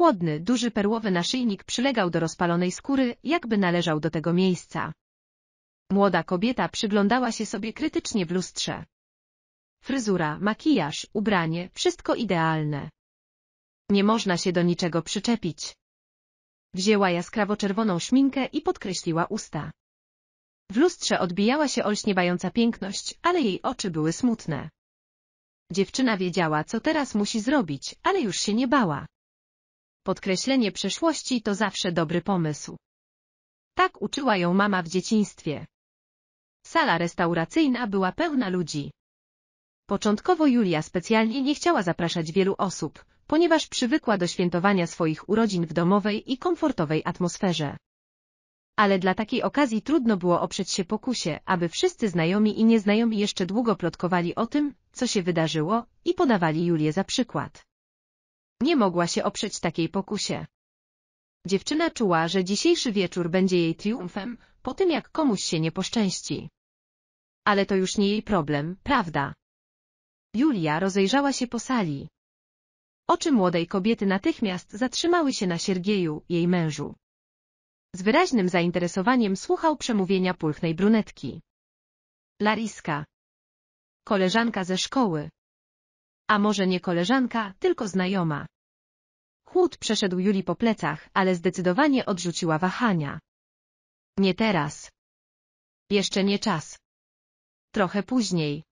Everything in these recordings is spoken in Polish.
Chłodny, duży perłowy naszyjnik przylegał do rozpalonej skóry, jakby należał do tego miejsca. Młoda kobieta przyglądała się sobie krytycznie w lustrze. Fryzura, makijaż, ubranie, wszystko idealne. Nie można się do niczego przyczepić. Wzięła jaskrawo-czerwoną szminkę i podkreśliła usta. W lustrze odbijała się olśniewająca piękność, ale jej oczy były smutne. Dziewczyna wiedziała, co teraz musi zrobić, ale już się nie bała. Podkreślenie przeszłości to zawsze dobry pomysł. Tak uczyła ją mama w dzieciństwie. Sala restauracyjna była pełna ludzi. Początkowo Julia specjalnie nie chciała zapraszać wielu osób, ponieważ przywykła do świętowania swoich urodzin w domowej i komfortowej atmosferze. Ale dla takiej okazji trudno było oprzeć się pokusie, aby wszyscy znajomi i nieznajomi jeszcze długo plotkowali o tym, co się wydarzyło i podawali Julię za przykład. Nie mogła się oprzeć takiej pokusie. Dziewczyna czuła, że dzisiejszy wieczór będzie jej triumfem, po tym jak komuś się nie poszczęści. Ale to już nie jej problem, prawda? Julia rozejrzała się po sali. Oczy młodej kobiety natychmiast zatrzymały się na Siergieju, jej mężu. Z wyraźnym zainteresowaniem słuchał przemówienia pulchnej brunetki. Lariska. Koleżanka ze szkoły. A może nie koleżanka, tylko znajoma. Chłód przeszedł Julii po plecach, ale zdecydowanie odrzuciła wahania. Nie teraz. Jeszcze nie czas. Trochę później.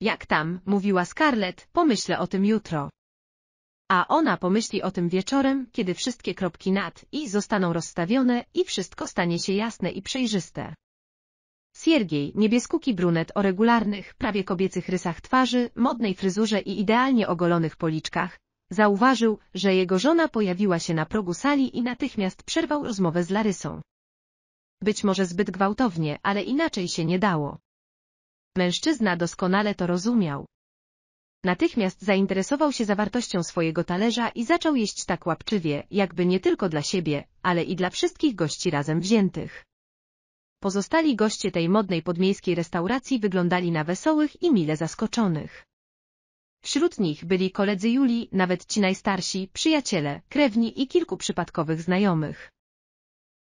Jak tam, mówiła Scarlett, pomyślę o tym jutro. A ona pomyśli o tym wieczorem, kiedy wszystkie kropki nad i zostaną rozstawione i wszystko stanie się jasne i przejrzyste. Siergiej, niebieskuki brunet o regularnych, prawie kobiecych rysach twarzy, modnej fryzurze i idealnie ogolonych policzkach, zauważył, że jego żona pojawiła się na progu sali i natychmiast przerwał rozmowę z Larysą. Być może zbyt gwałtownie, ale inaczej się nie dało. Mężczyzna doskonale to rozumiał. Natychmiast zainteresował się zawartością swojego talerza i zaczął jeść tak łapczywie, jakby nie tylko dla siebie, ale i dla wszystkich gości razem wziętych. Pozostali goście tej modnej podmiejskiej restauracji wyglądali na wesołych i mile zaskoczonych. Wśród nich byli koledzy Julii, nawet ci najstarsi, przyjaciele, krewni i kilku przypadkowych znajomych.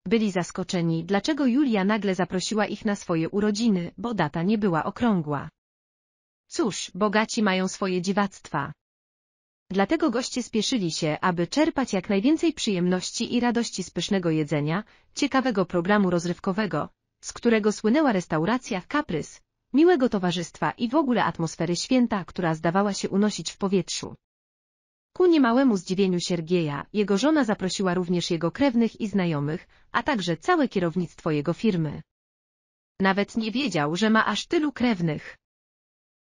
Byli zaskoczeni, dlaczego Julia nagle zaprosiła ich na swoje urodziny, bo data nie była okrągła. Cóż, bogaci mają swoje dziwactwa. Dlatego goście spieszyli się, aby czerpać jak najwięcej przyjemności i radości z pysznego jedzenia, ciekawego programu rozrywkowego, z którego słynęła restauracja Kaprys, miłego towarzystwa i w ogóle atmosfery święta, która zdawała się unosić w powietrzu. Ku niemałemu zdziwieniu Siergieja, jego żona zaprosiła również jego krewnych i znajomych, a także całe kierownictwo jego firmy. Nawet nie wiedział, że ma aż tylu krewnych.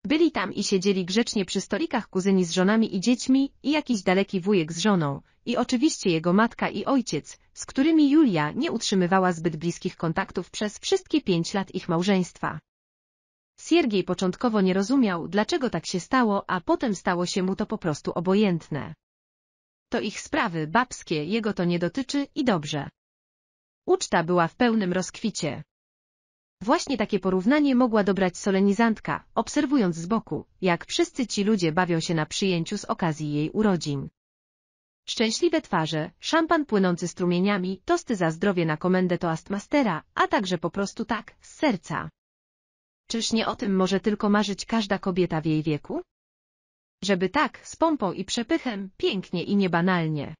Byli tam i siedzieli grzecznie przy stolikach kuzyni z żonami i dziećmi i jakiś daleki wujek z żoną, i oczywiście jego matka i ojciec, z którymi Julia nie utrzymywała zbyt bliskich kontaktów przez wszystkie pięć lat ich małżeństwa. Siergiej początkowo nie rozumiał, dlaczego tak się stało, a potem stało się mu to po prostu obojętne. To ich sprawy babskie, jego to nie dotyczy i dobrze. Uczta była w pełnym rozkwicie. Właśnie takie porównanie mogła dobrać solenizantka, obserwując z boku, jak wszyscy ci ludzie bawią się na przyjęciu z okazji jej urodzin. Szczęśliwe twarze, szampan płynący strumieniami, tosty za zdrowie na komendę Toastmastera, a także po prostu tak, z serca. Czyż nie o tym może tylko marzyć każda kobieta w jej wieku? Żeby tak, z pompą i przepychem, pięknie i niebanalnie.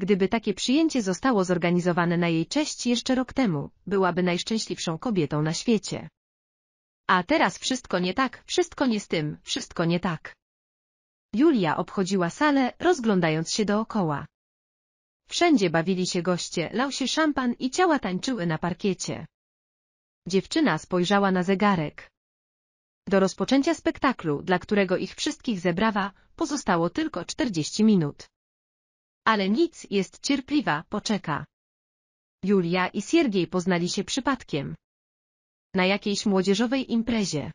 Gdyby takie przyjęcie zostało zorganizowane na jej cześć jeszcze rok temu, byłaby najszczęśliwszą kobietą na świecie. A teraz wszystko nie tak, wszystko nie z tym, wszystko nie tak. Julia obchodziła salę, rozglądając się dookoła. Wszędzie bawili się goście, lał się szampan i ciała tańczyły na parkiecie. Dziewczyna spojrzała na zegarek. Do rozpoczęcia spektaklu, dla którego ich wszystkich zebrała, pozostało tylko 40 minut. Ale nic, jest cierpliwa, poczeka. Julia i Siergiej poznali się przypadkiem. Na jakiejś młodzieżowej imprezie.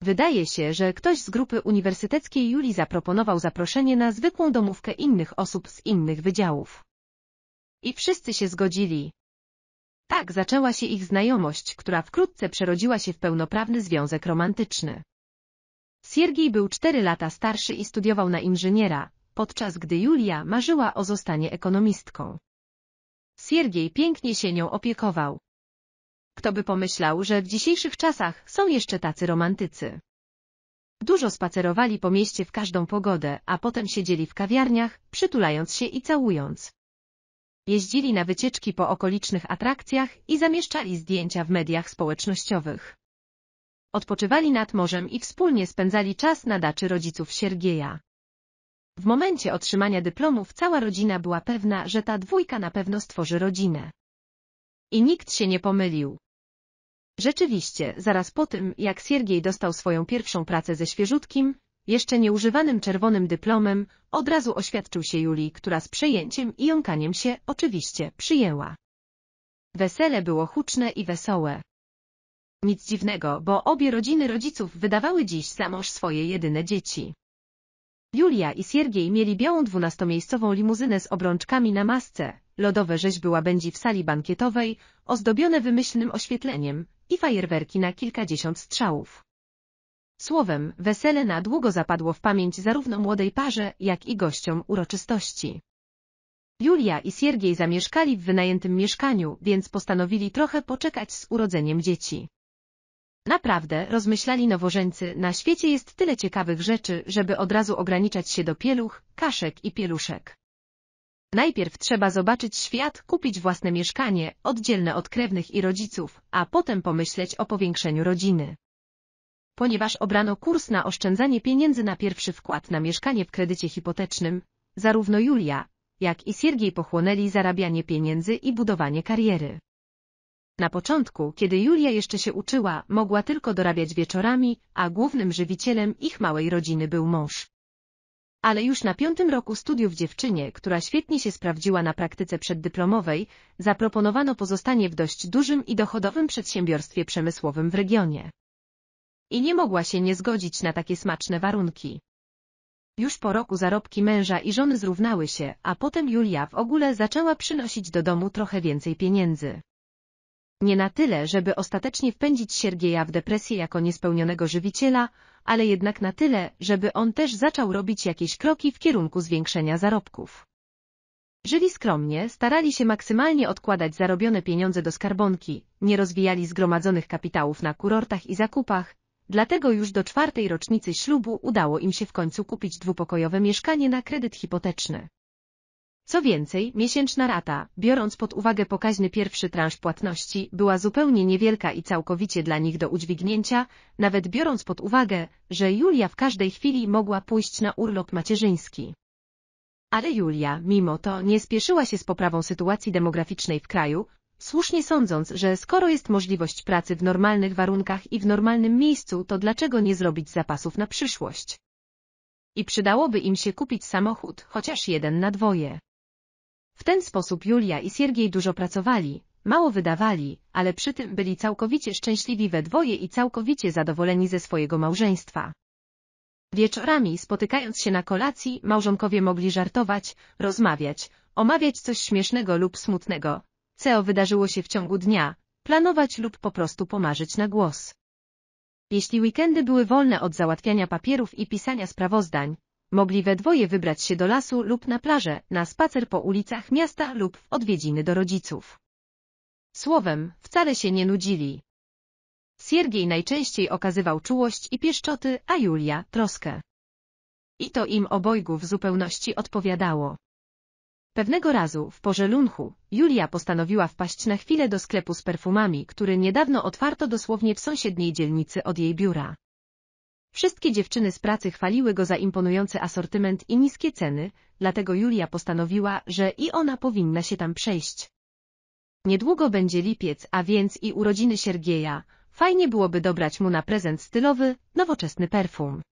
Wydaje się, że ktoś z grupy uniwersyteckiej Julii zaproponował zaproszenie na zwykłą domówkę innych osób z innych wydziałów. I wszyscy się zgodzili. Tak zaczęła się ich znajomość, która wkrótce przerodziła się w pełnoprawny związek romantyczny. Siergiej był cztery lata starszy i studiował na inżyniera, podczas gdy Julia marzyła o zostanie ekonomistką. Siergiej pięknie się nią opiekował. Kto by pomyślał, że w dzisiejszych czasach są jeszcze tacy romantycy. Dużo spacerowali po mieście w każdą pogodę, a potem siedzieli w kawiarniach, przytulając się i całując. Jeździli na wycieczki po okolicznych atrakcjach i zamieszczali zdjęcia w mediach społecznościowych. Odpoczywali nad morzem i wspólnie spędzali czas na daczy rodziców Siergieja. W momencie otrzymania dyplomów cała rodzina była pewna, że ta dwójka na pewno stworzy rodzinę. I nikt się nie pomylił. Rzeczywiście, zaraz po tym, jak Siergiej dostał swoją pierwszą pracę ze świeżutkim, jeszcze nieużywanym czerwonym dyplomem, od razu oświadczył się Julii, która z przejęciem i jąkaniem się, oczywiście, przyjęła. Wesele było huczne i wesołe. Nic dziwnego, bo obie rodziny rodziców wydawały dziś za mąż swoje jedyne dzieci. Julia i Siergiej mieli białą dwunastomiejscową limuzynę z obrączkami na masce, lodowe rzeźby łabędzi w sali bankietowej, ozdobione wymyślnym oświetleniem i fajerwerki na kilkadziesiąt strzałów. Słowem, wesele na długo zapadło w pamięć zarówno młodej parze, jak i gościom uroczystości. Julia i Siergiej zamieszkali w wynajętym mieszkaniu, więc postanowili trochę poczekać z urodzeniem dzieci. Naprawdę, rozmyślali nowożeńcy, na świecie jest tyle ciekawych rzeczy, żeby od razu ograniczać się do pieluch, kaszek i pieluszek. Najpierw trzeba zobaczyć świat, kupić własne mieszkanie, oddzielne od krewnych i rodziców, a potem pomyśleć o powiększeniu rodziny. Ponieważ obrano kurs na oszczędzanie pieniędzy na pierwszy wkład na mieszkanie w kredycie hipotecznym, zarówno Julia, jak i Siergiej pochłonęli zarabianie pieniędzy i budowanie kariery. Na początku, kiedy Julia jeszcze się uczyła, mogła tylko dorabiać wieczorami, a głównym żywicielem ich małej rodziny był mąż. Ale już na piątym roku studiów dziewczynie, która świetnie się sprawdziła na praktyce przeddyplomowej, zaproponowano pozostanie w dość dużym i dochodowym przedsiębiorstwie przemysłowym w regionie. I nie mogła się nie zgodzić na takie smaczne warunki. Już po roku zarobki męża i żony zrównały się, a potem Julia w ogóle zaczęła przynosić do domu trochę więcej pieniędzy. Nie na tyle, żeby ostatecznie wpędzić Siergieja w depresję jako niespełnionego żywiciela, ale jednak na tyle, żeby on też zaczął robić jakieś kroki w kierunku zwiększenia zarobków. Żyli skromnie, starali się maksymalnie odkładać zarobione pieniądze do skarbonki, nie rozwijali zgromadzonych kapitałów na kurortach i zakupach, dlatego już do czwartej rocznicy ślubu udało im się w końcu kupić dwupokojowe mieszkanie na kredyt hipoteczny. Co więcej, miesięczna rata, biorąc pod uwagę pokaźny pierwszy transz płatności, była zupełnie niewielka i całkowicie dla nich do udźwignięcia, nawet biorąc pod uwagę, że Julia w każdej chwili mogła pójść na urlop macierzyński. Ale Julia, mimo to, nie spieszyła się z poprawą sytuacji demograficznej w kraju, słusznie sądząc, że skoro jest możliwość pracy w normalnych warunkach i w normalnym miejscu, to dlaczego nie zrobić zapasów na przyszłość? I przydałoby im się kupić samochód, chociaż jeden na dwoje. W ten sposób Julia i Siergiej dużo pracowali, mało wydawali, ale przy tym byli całkowicie szczęśliwi we dwoje i całkowicie zadowoleni ze swojego małżeństwa. Wieczorami, spotykając się na kolacji, małżonkowie mogli żartować, rozmawiać, omawiać coś śmiesznego lub smutnego, co wydarzyło się w ciągu dnia, planować lub po prostu pomarzyć na głos. Jeśli weekendy były wolne od załatwiania papierów i pisania sprawozdań, Mogli we dwoje wybrać się do lasu lub na plażę, na spacer po ulicach miasta lub w odwiedziny do rodziców. Słowem, wcale się nie nudzili. Siergiej najczęściej okazywał czułość i pieszczoty, a Julia troskę. I to im obojgu w zupełności odpowiadało. Pewnego razu, w pożelunchu, Julia postanowiła wpaść na chwilę do sklepu z perfumami, który niedawno otwarto dosłownie w sąsiedniej dzielnicy od jej biura. Wszystkie dziewczyny z pracy chwaliły go za imponujący asortyment i niskie ceny, dlatego Julia postanowiła, że i ona powinna się tam przejść. Niedługo będzie lipiec, a więc i urodziny Siergieja, fajnie byłoby dobrać mu na prezent stylowy, nowoczesny perfum.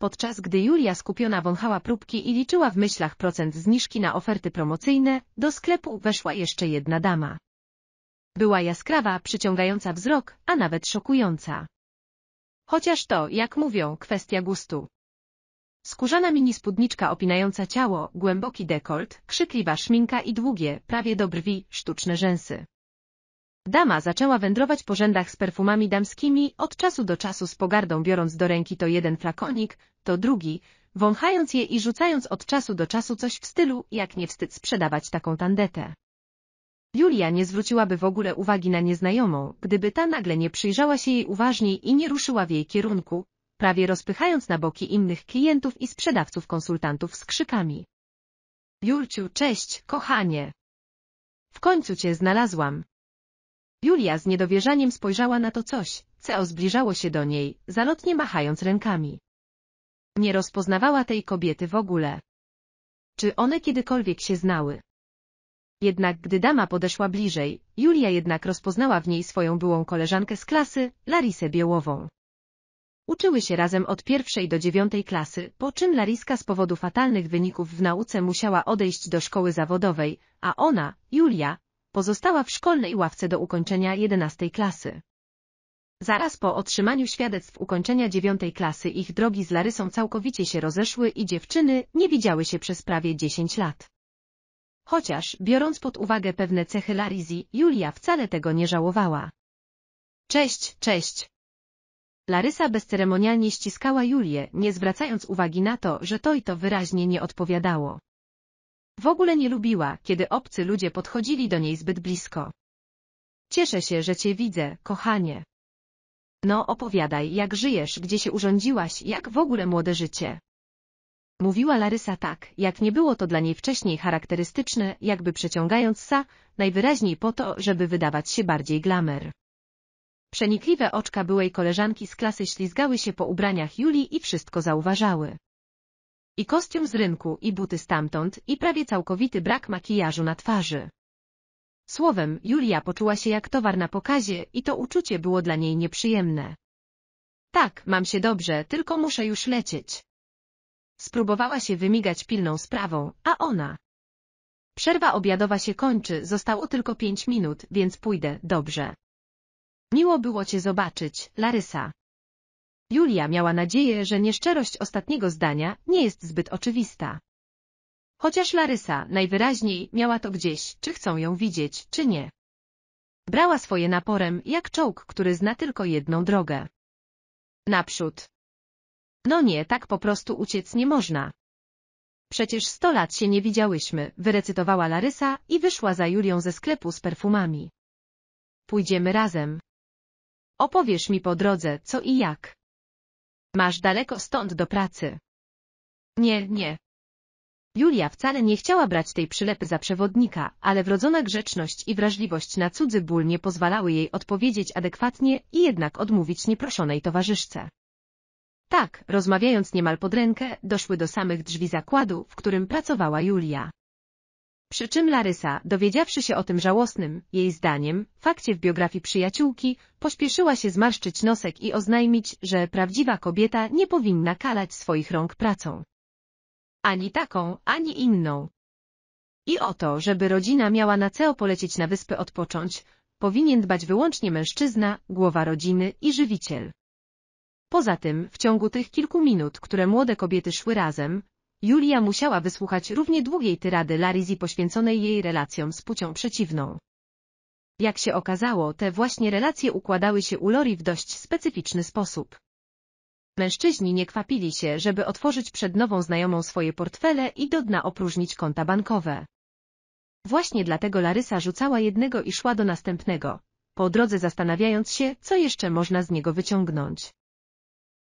Podczas gdy Julia skupiona wąchała próbki i liczyła w myślach procent zniżki na oferty promocyjne, do sklepu weszła jeszcze jedna dama. Była jaskrawa, przyciągająca wzrok, a nawet szokująca. Chociaż to, jak mówią, kwestia gustu. Skórzana minispódniczka opinająca ciało, głęboki dekolt, krzykliwa szminka i długie, prawie do brwi, sztuczne rzęsy. Dama zaczęła wędrować po rzędach z perfumami damskimi, od czasu do czasu z pogardą biorąc do ręki to jeden flakonik, to drugi, wąchając je i rzucając od czasu do czasu coś w stylu, jak nie wstyd sprzedawać taką tandetę. Julia nie zwróciłaby w ogóle uwagi na nieznajomą, gdyby ta nagle nie przyjrzała się jej uważniej i nie ruszyła w jej kierunku, prawie rozpychając na boki innych klientów i sprzedawców konsultantów z krzykami. Julciu, cześć, kochanie. W końcu cię znalazłam. Julia z niedowierzaniem spojrzała na to coś, co zbliżało się do niej, zalotnie machając rękami. Nie rozpoznawała tej kobiety w ogóle. Czy one kiedykolwiek się znały? Jednak gdy dama podeszła bliżej, Julia jednak rozpoznała w niej swoją byłą koleżankę z klasy, Larisę Biełową. Uczyły się razem od pierwszej do dziewiątej klasy, po czym Lariska z powodu fatalnych wyników w nauce musiała odejść do szkoły zawodowej, a ona, Julia, pozostała w szkolnej ławce do ukończenia jedenastej klasy. Zaraz po otrzymaniu świadectw ukończenia dziewiątej klasy ich drogi z Larysą całkowicie się rozeszły i dziewczyny nie widziały się przez prawie dziesięć lat. Chociaż, biorąc pod uwagę pewne cechy Laryzi, Julia wcale tego nie żałowała. Cześć, cześć. Larysa bezceremonialnie ściskała Julię, nie zwracając uwagi na to, że to i to wyraźnie nie odpowiadało. W ogóle nie lubiła, kiedy obcy ludzie podchodzili do niej zbyt blisko. Cieszę się, że cię widzę, kochanie. No opowiadaj, jak żyjesz, gdzie się urządziłaś, jak w ogóle młode życie. Mówiła Larysa tak, jak nie było to dla niej wcześniej charakterystyczne, jakby przeciągając sa, najwyraźniej po to, żeby wydawać się bardziej glamer. Przenikliwe oczka byłej koleżanki z klasy ślizgały się po ubraniach Julii i wszystko zauważały. I kostium z rynku, i buty stamtąd, i prawie całkowity brak makijażu na twarzy. Słowem, Julia poczuła się jak towar na pokazie i to uczucie było dla niej nieprzyjemne. Tak, mam się dobrze, tylko muszę już lecieć. Spróbowała się wymigać pilną sprawą, a ona... Przerwa obiadowa się kończy, zostało tylko pięć minut, więc pójdę, dobrze. Miło było cię zobaczyć, Larysa. Julia miała nadzieję, że nieszczerość ostatniego zdania nie jest zbyt oczywista. Chociaż Larysa najwyraźniej miała to gdzieś, czy chcą ją widzieć, czy nie. Brała swoje naporem, jak czołg, który zna tylko jedną drogę. Naprzód. No nie, tak po prostu uciec nie można. Przecież sto lat się nie widziałyśmy, wyrecytowała Larysa i wyszła za Julią ze sklepu z perfumami. Pójdziemy razem. Opowiesz mi po drodze, co i jak. Masz daleko stąd do pracy. Nie, nie. Julia wcale nie chciała brać tej przylepy za przewodnika, ale wrodzona grzeczność i wrażliwość na cudzy ból nie pozwalały jej odpowiedzieć adekwatnie i jednak odmówić nieproszonej towarzyszce. Tak, rozmawiając niemal pod rękę, doszły do samych drzwi zakładu, w którym pracowała Julia. Przy czym Larysa, dowiedziawszy się o tym żałosnym, jej zdaniem, fakcie w biografii przyjaciółki, pośpieszyła się zmarszczyć nosek i oznajmić, że prawdziwa kobieta nie powinna kalać swoich rąk pracą. Ani taką, ani inną. I o to, żeby rodzina miała na ceo polecieć na wyspę odpocząć, powinien dbać wyłącznie mężczyzna, głowa rodziny i żywiciel. Poza tym, w ciągu tych kilku minut, które młode kobiety szły razem, Julia musiała wysłuchać równie długiej tyrady Larizi poświęconej jej relacjom z płcią przeciwną. Jak się okazało, te właśnie relacje układały się u Lori w dość specyficzny sposób. Mężczyźni nie kwapili się, żeby otworzyć przed nową znajomą swoje portfele i do dna opróżnić konta bankowe. Właśnie dlatego Larysa rzucała jednego i szła do następnego, po drodze zastanawiając się, co jeszcze można z niego wyciągnąć.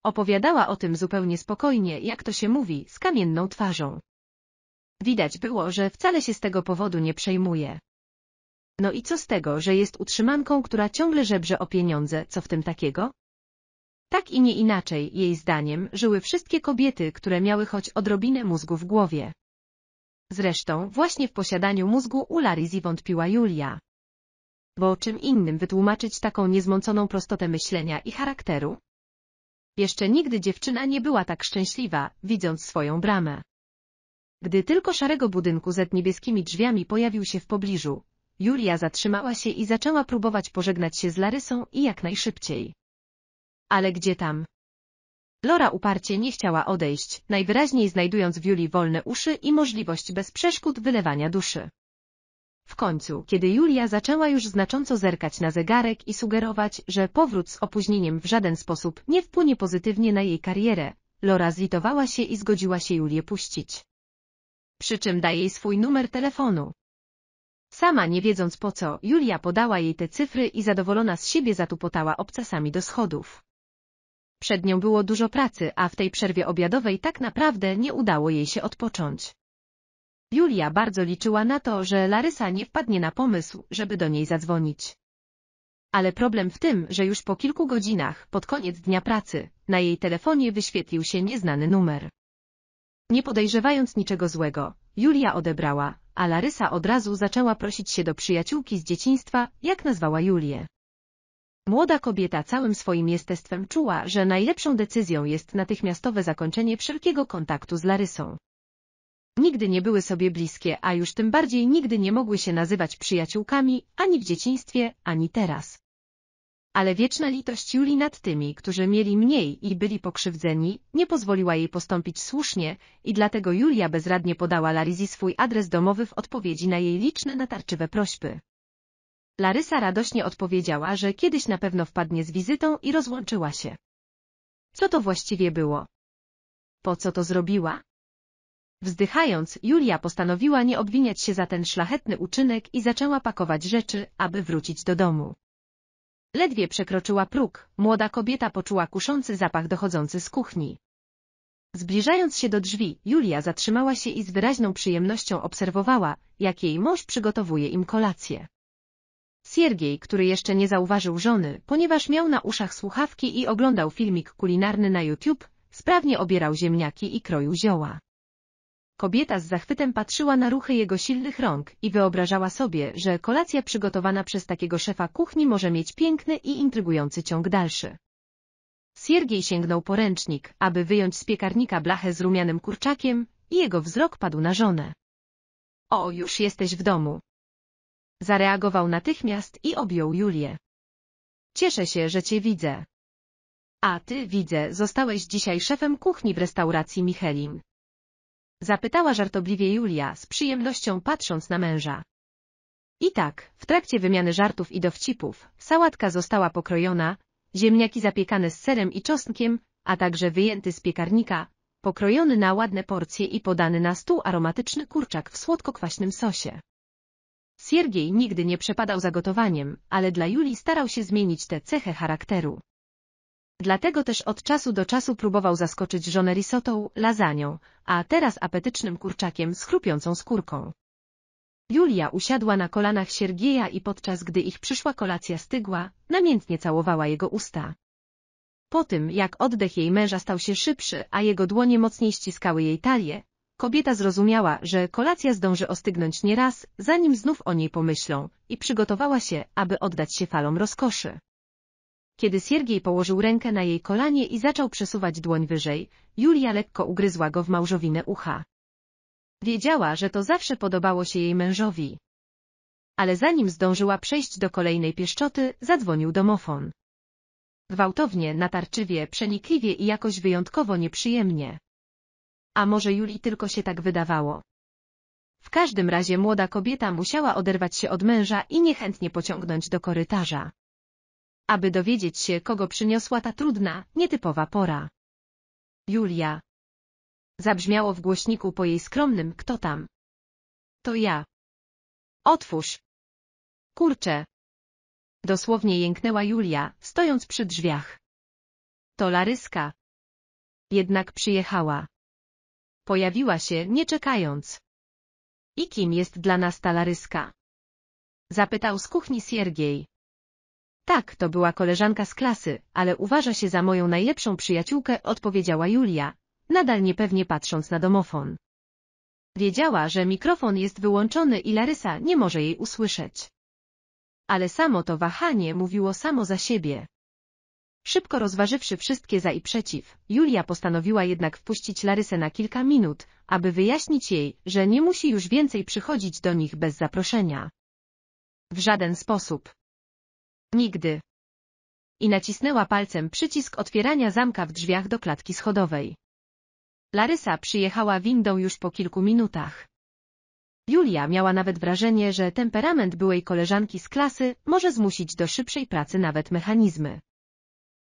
Opowiadała o tym zupełnie spokojnie, jak to się mówi, z kamienną twarzą. Widać było, że wcale się z tego powodu nie przejmuje. No i co z tego, że jest utrzymanką, która ciągle żebrze o pieniądze, co w tym takiego? Tak i nie inaczej, jej zdaniem, żyły wszystkie kobiety, które miały choć odrobinę mózgu w głowie. Zresztą, właśnie w posiadaniu mózgu u Larizy wątpiła Julia. Bo czym innym wytłumaczyć taką niezmąconą prostotę myślenia i charakteru? Jeszcze nigdy dziewczyna nie była tak szczęśliwa, widząc swoją bramę. Gdy tylko szarego budynku z niebieskimi drzwiami pojawił się w pobliżu, Julia zatrzymała się i zaczęła próbować pożegnać się z Larysą i jak najszybciej. Ale gdzie tam? Lora uparcie nie chciała odejść, najwyraźniej znajdując w Julii wolne uszy i możliwość bez przeszkód wylewania duszy. W końcu, kiedy Julia zaczęła już znacząco zerkać na zegarek i sugerować, że powrót z opóźnieniem w żaden sposób nie wpłynie pozytywnie na jej karierę, Lora zlitowała się i zgodziła się Julię puścić. Przy czym da jej swój numer telefonu. Sama nie wiedząc po co, Julia podała jej te cyfry i zadowolona z siebie zatupotała obcasami do schodów. Przed nią było dużo pracy, a w tej przerwie obiadowej tak naprawdę nie udało jej się odpocząć. Julia bardzo liczyła na to, że Larysa nie wpadnie na pomysł, żeby do niej zadzwonić. Ale problem w tym, że już po kilku godzinach, pod koniec dnia pracy, na jej telefonie wyświetlił się nieznany numer. Nie podejrzewając niczego złego, Julia odebrała, a Larysa od razu zaczęła prosić się do przyjaciółki z dzieciństwa, jak nazwała Julię. Młoda kobieta całym swoim jestestwem czuła, że najlepszą decyzją jest natychmiastowe zakończenie wszelkiego kontaktu z Larysą. Nigdy nie były sobie bliskie, a już tym bardziej nigdy nie mogły się nazywać przyjaciółkami, ani w dzieciństwie, ani teraz. Ale wieczna litość Julii nad tymi, którzy mieli mniej i byli pokrzywdzeni, nie pozwoliła jej postąpić słusznie i dlatego Julia bezradnie podała Laryzi swój adres domowy w odpowiedzi na jej liczne natarczywe prośby. Larysa radośnie odpowiedziała, że kiedyś na pewno wpadnie z wizytą i rozłączyła się. Co to właściwie było? Po co to zrobiła? Wzdychając, Julia postanowiła nie obwiniać się za ten szlachetny uczynek i zaczęła pakować rzeczy, aby wrócić do domu. Ledwie przekroczyła próg, młoda kobieta poczuła kuszący zapach dochodzący z kuchni. Zbliżając się do drzwi, Julia zatrzymała się i z wyraźną przyjemnością obserwowała, jak jej mąż przygotowuje im kolację. Siergiej, który jeszcze nie zauważył żony, ponieważ miał na uszach słuchawki i oglądał filmik kulinarny na YouTube, sprawnie obierał ziemniaki i kroił zioła. Kobieta z zachwytem patrzyła na ruchy jego silnych rąk i wyobrażała sobie, że kolacja przygotowana przez takiego szefa kuchni może mieć piękny i intrygujący ciąg dalszy. Siergiej sięgnął poręcznik, aby wyjąć z piekarnika blachę z rumianym kurczakiem i jego wzrok padł na żonę. O, już jesteś w domu. Zareagował natychmiast i objął Julię. Cieszę się, że cię widzę. A ty, widzę, zostałeś dzisiaj szefem kuchni w restauracji Michelin. Zapytała żartobliwie Julia, z przyjemnością patrząc na męża. I tak, w trakcie wymiany żartów i dowcipów, sałatka została pokrojona, ziemniaki zapiekane z serem i czosnkiem, a także wyjęty z piekarnika, pokrojony na ładne porcje i podany na stół aromatyczny kurczak w słodko-kwaśnym sosie. Siergiej nigdy nie przepadał za gotowaniem, ale dla Julii starał się zmienić tę cechę charakteru. Dlatego też od czasu do czasu próbował zaskoczyć żonę risotą, lasanią, a teraz apetycznym kurczakiem z chrupiącą skórką. Julia usiadła na kolanach Siergieja i podczas gdy ich przyszła kolacja stygła, namiętnie całowała jego usta. Po tym, jak oddech jej męża stał się szybszy, a jego dłonie mocniej ściskały jej talię, kobieta zrozumiała, że kolacja zdąży ostygnąć nieraz, zanim znów o niej pomyślą, i przygotowała się, aby oddać się falom rozkoszy. Kiedy Siergiej położył rękę na jej kolanie i zaczął przesuwać dłoń wyżej, Julia lekko ugryzła go w małżowinę ucha. Wiedziała, że to zawsze podobało się jej mężowi. Ale zanim zdążyła przejść do kolejnej pieszczoty, zadzwonił domofon. Gwałtownie, natarczywie, przenikliwie i jakoś wyjątkowo nieprzyjemnie. A może Julii tylko się tak wydawało. W każdym razie młoda kobieta musiała oderwać się od męża i niechętnie pociągnąć do korytarza aby dowiedzieć się, kogo przyniosła ta trudna, nietypowa pora. Julia. Zabrzmiało w głośniku po jej skromnym kto tam. To ja. Otwórz. Kurczę. Dosłownie jęknęła Julia, stojąc przy drzwiach. To Laryska. Jednak przyjechała. Pojawiła się, nie czekając. I kim jest dla nas ta Laryska? Zapytał z kuchni Siergiej. Tak, to była koleżanka z klasy, ale uważa się za moją najlepszą przyjaciółkę, odpowiedziała Julia, nadal niepewnie patrząc na domofon. Wiedziała, że mikrofon jest wyłączony i Larysa nie może jej usłyszeć. Ale samo to wahanie mówiło samo za siebie. Szybko rozważywszy wszystkie za i przeciw, Julia postanowiła jednak wpuścić Larysę na kilka minut, aby wyjaśnić jej, że nie musi już więcej przychodzić do nich bez zaproszenia. W żaden sposób. Nigdy. I nacisnęła palcem przycisk otwierania zamka w drzwiach do klatki schodowej. Larysa przyjechała windą już po kilku minutach. Julia miała nawet wrażenie, że temperament byłej koleżanki z klasy może zmusić do szybszej pracy nawet mechanizmy.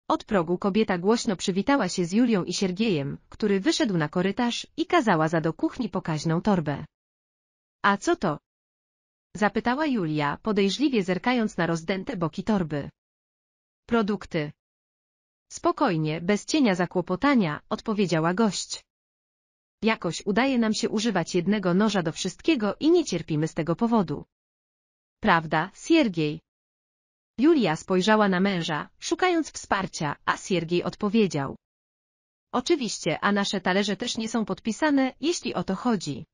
Od progu kobieta głośno przywitała się z Julią i Siergiejem, który wyszedł na korytarz i kazała za do kuchni pokaźną torbę. A co to? Zapytała Julia, podejrzliwie zerkając na rozdęte boki torby. Produkty. Spokojnie, bez cienia zakłopotania, odpowiedziała gość. Jakoś udaje nam się używać jednego noża do wszystkiego i nie cierpimy z tego powodu. Prawda, Siergiej? Julia spojrzała na męża, szukając wsparcia, a Siergiej odpowiedział. Oczywiście, a nasze talerze też nie są podpisane, jeśli o to chodzi.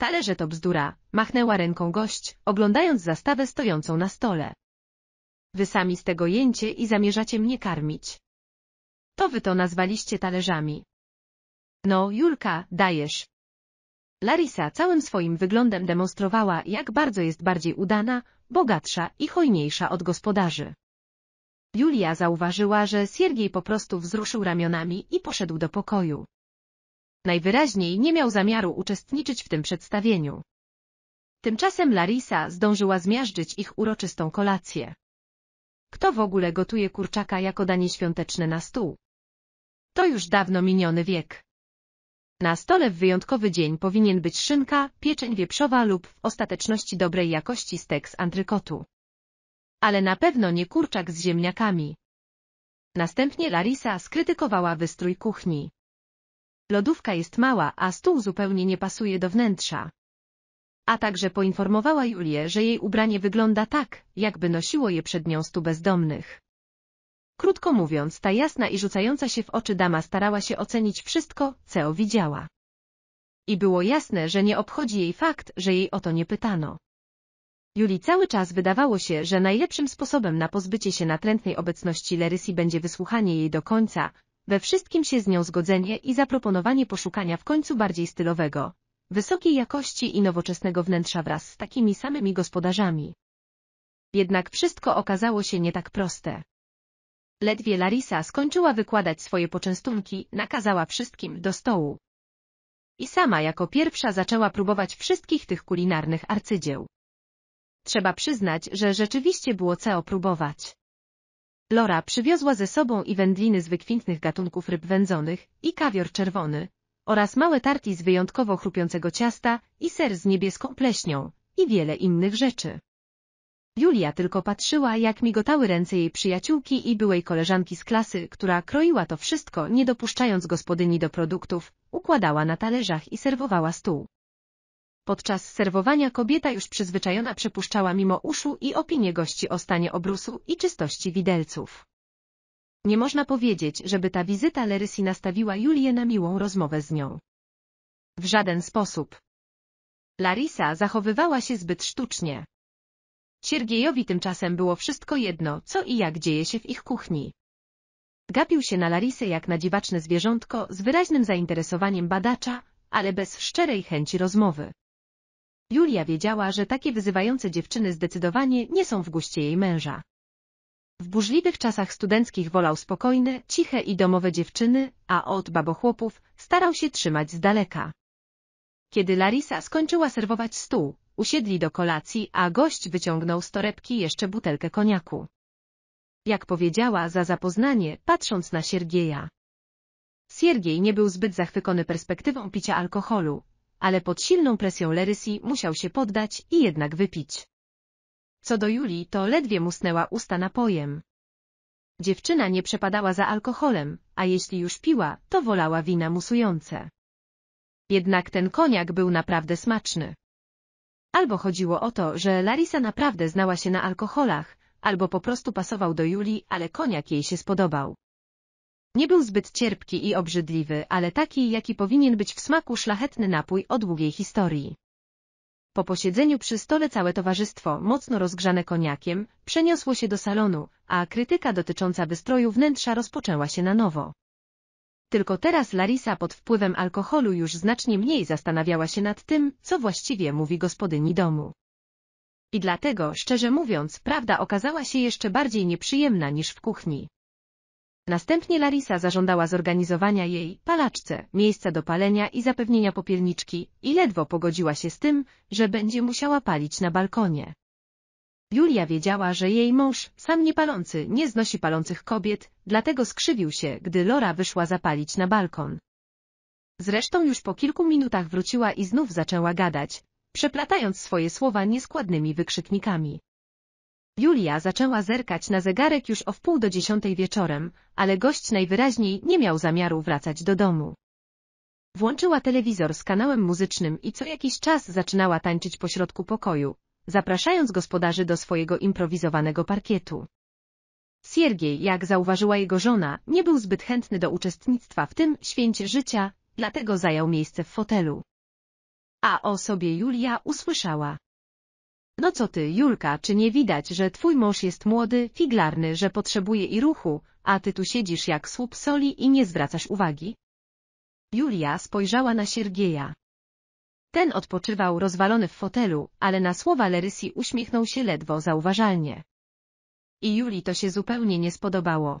Talerze to bzdura, machnęła ręką gość, oglądając zastawę stojącą na stole. Wy sami z tego jęcie i zamierzacie mnie karmić. To wy to nazwaliście talerzami. No, Julka, dajesz. Larisa całym swoim wyglądem demonstrowała, jak bardzo jest bardziej udana, bogatsza i hojniejsza od gospodarzy. Julia zauważyła, że Siergiej po prostu wzruszył ramionami i poszedł do pokoju. Najwyraźniej nie miał zamiaru uczestniczyć w tym przedstawieniu. Tymczasem Larisa zdążyła zmiażdżyć ich uroczystą kolację. Kto w ogóle gotuje kurczaka jako danie świąteczne na stół? To już dawno miniony wiek. Na stole w wyjątkowy dzień powinien być szynka, pieczeń wieprzowa lub w ostateczności dobrej jakości stek z antrykotu. Ale na pewno nie kurczak z ziemniakami. Następnie Larisa skrytykowała wystrój kuchni. Lodówka jest mała, a stół zupełnie nie pasuje do wnętrza. A także poinformowała Julię, że jej ubranie wygląda tak, jakby nosiło je przed nią stu bezdomnych. Krótko mówiąc, ta jasna i rzucająca się w oczy dama starała się ocenić wszystko, co widziała. I było jasne, że nie obchodzi jej fakt, że jej o to nie pytano. Julii cały czas wydawało się, że najlepszym sposobem na pozbycie się natrętnej obecności Lerysi będzie wysłuchanie jej do końca, we wszystkim się z nią zgodzenie i zaproponowanie poszukania w końcu bardziej stylowego, wysokiej jakości i nowoczesnego wnętrza wraz z takimi samymi gospodarzami. Jednak wszystko okazało się nie tak proste. Ledwie Larisa skończyła wykładać swoje poczęstunki, nakazała wszystkim do stołu. I sama jako pierwsza zaczęła próbować wszystkich tych kulinarnych arcydzieł. Trzeba przyznać, że rzeczywiście było co opróbować. Lora przywiozła ze sobą i wędliny z wykwintnych gatunków ryb wędzonych i kawior czerwony, oraz małe tarti z wyjątkowo chrupiącego ciasta i ser z niebieską pleśnią i wiele innych rzeczy. Julia tylko patrzyła, jak migotały ręce jej przyjaciółki i byłej koleżanki z klasy, która kroiła to wszystko, nie dopuszczając gospodyni do produktów, układała na talerzach i serwowała stół. Podczas serwowania kobieta już przyzwyczajona przepuszczała mimo uszu i opinie gości o stanie obrusu i czystości widelców. Nie można powiedzieć, żeby ta wizyta Lerysi nastawiła Julię na miłą rozmowę z nią. W żaden sposób. Larisa zachowywała się zbyt sztucznie. Siergiejowi tymczasem było wszystko jedno, co i jak dzieje się w ich kuchni. Gapił się na Larisę jak na dziwaczne zwierzątko z wyraźnym zainteresowaniem badacza, ale bez szczerej chęci rozmowy. Julia wiedziała, że takie wyzywające dziewczyny zdecydowanie nie są w guście jej męża. W burzliwych czasach studenckich wolał spokojne, ciche i domowe dziewczyny, a od babochłopów starał się trzymać z daleka. Kiedy Larisa skończyła serwować stół, usiedli do kolacji, a gość wyciągnął z torebki jeszcze butelkę koniaku. Jak powiedziała, za zapoznanie, patrząc na Siergieja. Siergiej nie był zbyt zachwycony perspektywą picia alkoholu, ale pod silną presją Lerysi musiał się poddać i jednak wypić. Co do Julii, to ledwie musnęła usta napojem. Dziewczyna nie przepadała za alkoholem, a jeśli już piła, to wolała wina musujące. Jednak ten koniak był naprawdę smaczny. Albo chodziło o to, że Larisa naprawdę znała się na alkoholach, albo po prostu pasował do Julii, ale koniak jej się spodobał. Nie był zbyt cierpki i obrzydliwy, ale taki, jaki powinien być w smaku szlachetny napój o długiej historii. Po posiedzeniu przy stole całe towarzystwo, mocno rozgrzane koniakiem, przeniosło się do salonu, a krytyka dotycząca wystroju wnętrza rozpoczęła się na nowo. Tylko teraz Larisa pod wpływem alkoholu już znacznie mniej zastanawiała się nad tym, co właściwie mówi gospodyni domu. I dlatego, szczerze mówiąc, prawda okazała się jeszcze bardziej nieprzyjemna niż w kuchni. Następnie Larisa zażądała zorganizowania jej, palaczce, miejsca do palenia i zapewnienia popielniczki i ledwo pogodziła się z tym, że będzie musiała palić na balkonie. Julia wiedziała, że jej mąż, sam niepalący, nie znosi palących kobiet, dlatego skrzywił się, gdy Lora wyszła zapalić na balkon. Zresztą już po kilku minutach wróciła i znów zaczęła gadać, przeplatając swoje słowa nieskładnymi wykrzyknikami. Julia zaczęła zerkać na zegarek już o wpół do dziesiątej wieczorem, ale gość najwyraźniej nie miał zamiaru wracać do domu. Włączyła telewizor z kanałem muzycznym i co jakiś czas zaczynała tańczyć po środku pokoju, zapraszając gospodarzy do swojego improwizowanego parkietu. Siergiej, jak zauważyła jego żona, nie był zbyt chętny do uczestnictwa w tym święcie życia, dlatego zajął miejsce w fotelu. A o sobie Julia usłyszała. No co ty, Julka, czy nie widać, że twój mąż jest młody, figlarny, że potrzebuje i ruchu, a ty tu siedzisz jak słup soli i nie zwracasz uwagi? Julia spojrzała na Siergieja. Ten odpoczywał rozwalony w fotelu, ale na słowa Lerysi uśmiechnął się ledwo zauważalnie. I Julii to się zupełnie nie spodobało.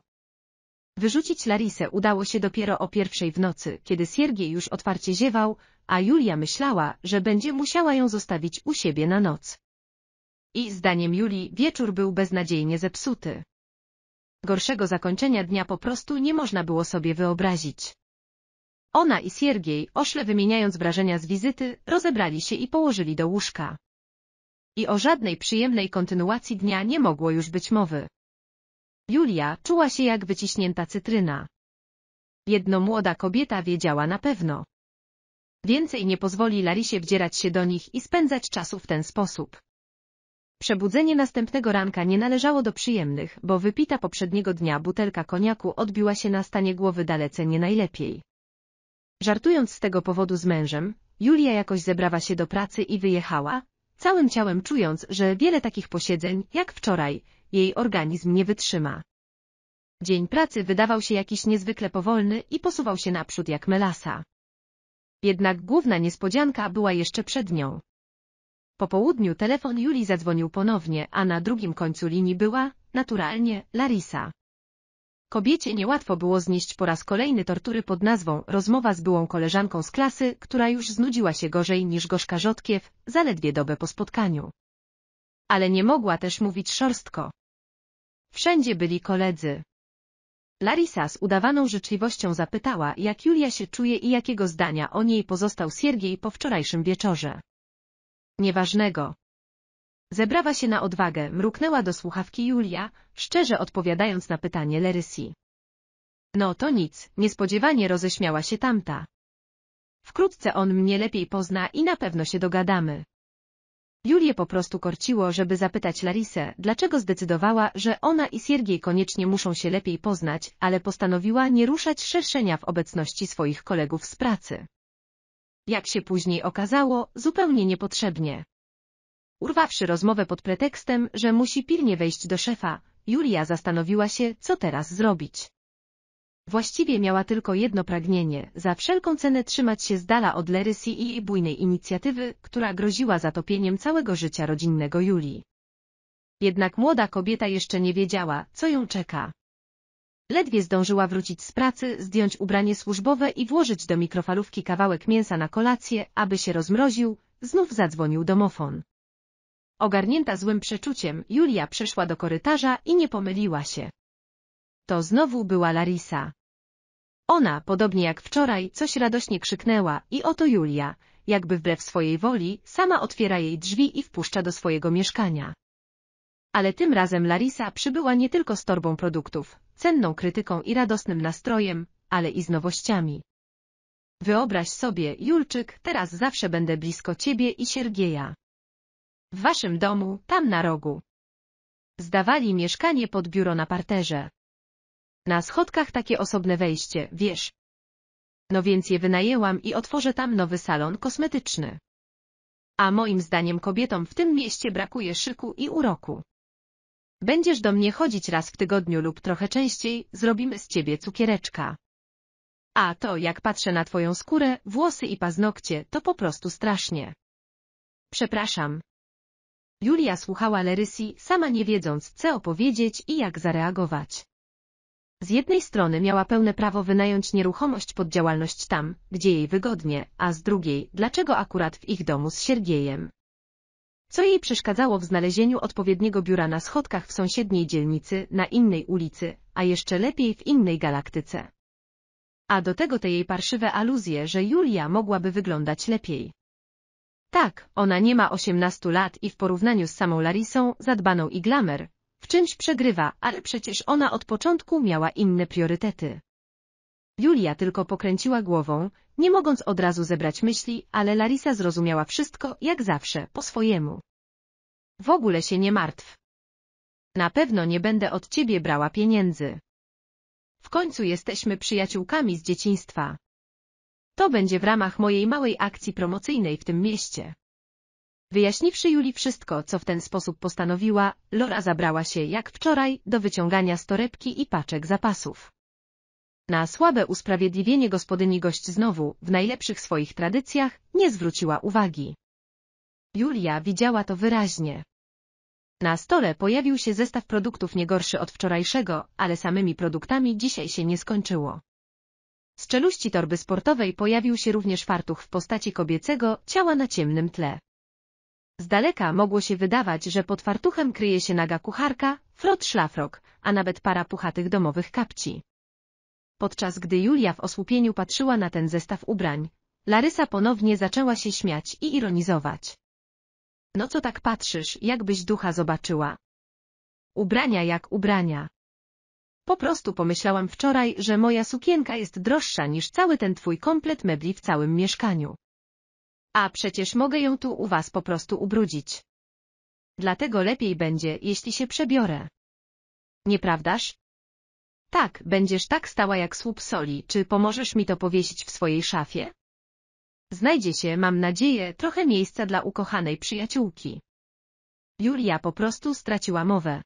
Wyrzucić Larisę udało się dopiero o pierwszej w nocy, kiedy Siergiej już otwarcie ziewał, a Julia myślała, że będzie musiała ją zostawić u siebie na noc. I zdaniem Julii wieczór był beznadziejnie zepsuty. Gorszego zakończenia dnia po prostu nie można było sobie wyobrazić. Ona i Siergiej, ośle wymieniając wrażenia z wizyty, rozebrali się i położyli do łóżka. I o żadnej przyjemnej kontynuacji dnia nie mogło już być mowy. Julia czuła się jak wyciśnięta cytryna. Jedno młoda kobieta wiedziała na pewno. Więcej nie pozwoli Larisie wdzierać się do nich i spędzać czasu w ten sposób. Przebudzenie następnego ranka nie należało do przyjemnych, bo wypita poprzedniego dnia butelka koniaku odbiła się na stanie głowy dalece nie najlepiej. Żartując z tego powodu z mężem, Julia jakoś zebrała się do pracy i wyjechała, całym ciałem czując, że wiele takich posiedzeń, jak wczoraj, jej organizm nie wytrzyma. Dzień pracy wydawał się jakiś niezwykle powolny i posuwał się naprzód jak melasa. Jednak główna niespodzianka była jeszcze przed nią. Po południu telefon Julii zadzwonił ponownie, a na drugim końcu linii była, naturalnie, Larisa. Kobiecie niełatwo było znieść po raz kolejny tortury pod nazwą rozmowa z byłą koleżanką z klasy, która już znudziła się gorzej niż Gorzka Rzodkiew, zaledwie dobę po spotkaniu. Ale nie mogła też mówić szorstko. Wszędzie byli koledzy. Larisa z udawaną życzliwością zapytała, jak Julia się czuje i jakiego zdania o niej pozostał Siergiej po wczorajszym wieczorze. Nieważnego. Zebrała się na odwagę, mruknęła do słuchawki Julia, szczerze odpowiadając na pytanie Lerysi. No to nic, niespodziewanie roześmiała się tamta. Wkrótce on mnie lepiej pozna i na pewno się dogadamy. Julię po prostu korciło, żeby zapytać Larisę, dlaczego zdecydowała, że ona i Siergiej koniecznie muszą się lepiej poznać, ale postanowiła nie ruszać szerszenia w obecności swoich kolegów z pracy jak się później okazało, zupełnie niepotrzebnie. Urwawszy rozmowę pod pretekstem, że musi pilnie wejść do szefa, Julia zastanowiła się, co teraz zrobić. Właściwie miała tylko jedno pragnienie, za wszelką cenę trzymać się z dala od Lerysi e i jej bujnej inicjatywy, która groziła zatopieniem całego życia rodzinnego Julii. Jednak młoda kobieta jeszcze nie wiedziała, co ją czeka. Ledwie zdążyła wrócić z pracy, zdjąć ubranie służbowe i włożyć do mikrofalówki kawałek mięsa na kolację, aby się rozmroził, znów zadzwonił domofon. Ogarnięta złym przeczuciem, Julia przeszła do korytarza i nie pomyliła się. To znowu była Larisa. Ona, podobnie jak wczoraj, coś radośnie krzyknęła i oto Julia, jakby wbrew swojej woli, sama otwiera jej drzwi i wpuszcza do swojego mieszkania. Ale tym razem Larisa przybyła nie tylko z torbą produktów, cenną krytyką i radosnym nastrojem, ale i z nowościami. Wyobraź sobie, Julczyk, teraz zawsze będę blisko ciebie i Siergieja. W waszym domu, tam na rogu. Zdawali mieszkanie pod biuro na parterze. Na schodkach takie osobne wejście, wiesz. No więc je wynajęłam i otworzę tam nowy salon kosmetyczny. A moim zdaniem kobietom w tym mieście brakuje szyku i uroku. Będziesz do mnie chodzić raz w tygodniu lub trochę częściej, zrobimy z ciebie cukiereczka. A to jak patrzę na twoją skórę, włosy i paznokcie, to po prostu strasznie. Przepraszam. Julia słuchała Lerysi, sama nie wiedząc, co opowiedzieć i jak zareagować. Z jednej strony miała pełne prawo wynająć nieruchomość pod działalność tam, gdzie jej wygodnie, a z drugiej, dlaczego akurat w ich domu z Siergiejem. Co jej przeszkadzało w znalezieniu odpowiedniego biura na schodkach w sąsiedniej dzielnicy, na innej ulicy, a jeszcze lepiej w innej galaktyce? A do tego te jej parszywe aluzje, że Julia mogłaby wyglądać lepiej. Tak, ona nie ma 18 lat i w porównaniu z samą Larisą, zadbaną i glamer, w czymś przegrywa, ale przecież ona od początku miała inne priorytety. Julia tylko pokręciła głową, nie mogąc od razu zebrać myśli, ale Larisa zrozumiała wszystko, jak zawsze, po swojemu. W ogóle się nie martw. Na pewno nie będę od ciebie brała pieniędzy. W końcu jesteśmy przyjaciółkami z dzieciństwa. To będzie w ramach mojej małej akcji promocyjnej w tym mieście. Wyjaśniwszy Julii wszystko, co w ten sposób postanowiła, Lora zabrała się, jak wczoraj, do wyciągania z torebki i paczek zapasów. Na słabe usprawiedliwienie gospodyni gość znowu, w najlepszych swoich tradycjach, nie zwróciła uwagi. Julia widziała to wyraźnie. Na stole pojawił się zestaw produktów nie gorszy od wczorajszego, ale samymi produktami dzisiaj się nie skończyło. Z czeluści torby sportowej pojawił się również fartuch w postaci kobiecego ciała na ciemnym tle. Z daleka mogło się wydawać, że pod fartuchem kryje się naga kucharka, frot szlafrok, a nawet para puchatych domowych kapci. Podczas gdy Julia w osłupieniu patrzyła na ten zestaw ubrań, Larysa ponownie zaczęła się śmiać i ironizować. No co tak patrzysz, jakbyś ducha zobaczyła? Ubrania jak ubrania. Po prostu pomyślałam wczoraj, że moja sukienka jest droższa niż cały ten twój komplet mebli w całym mieszkaniu. A przecież mogę ją tu u was po prostu ubrudzić. Dlatego lepiej będzie, jeśli się przebiorę. Nieprawdaż? Tak, będziesz tak stała jak słup soli, czy pomożesz mi to powiesić w swojej szafie? Znajdzie się, mam nadzieję, trochę miejsca dla ukochanej przyjaciółki. Julia po prostu straciła mowę.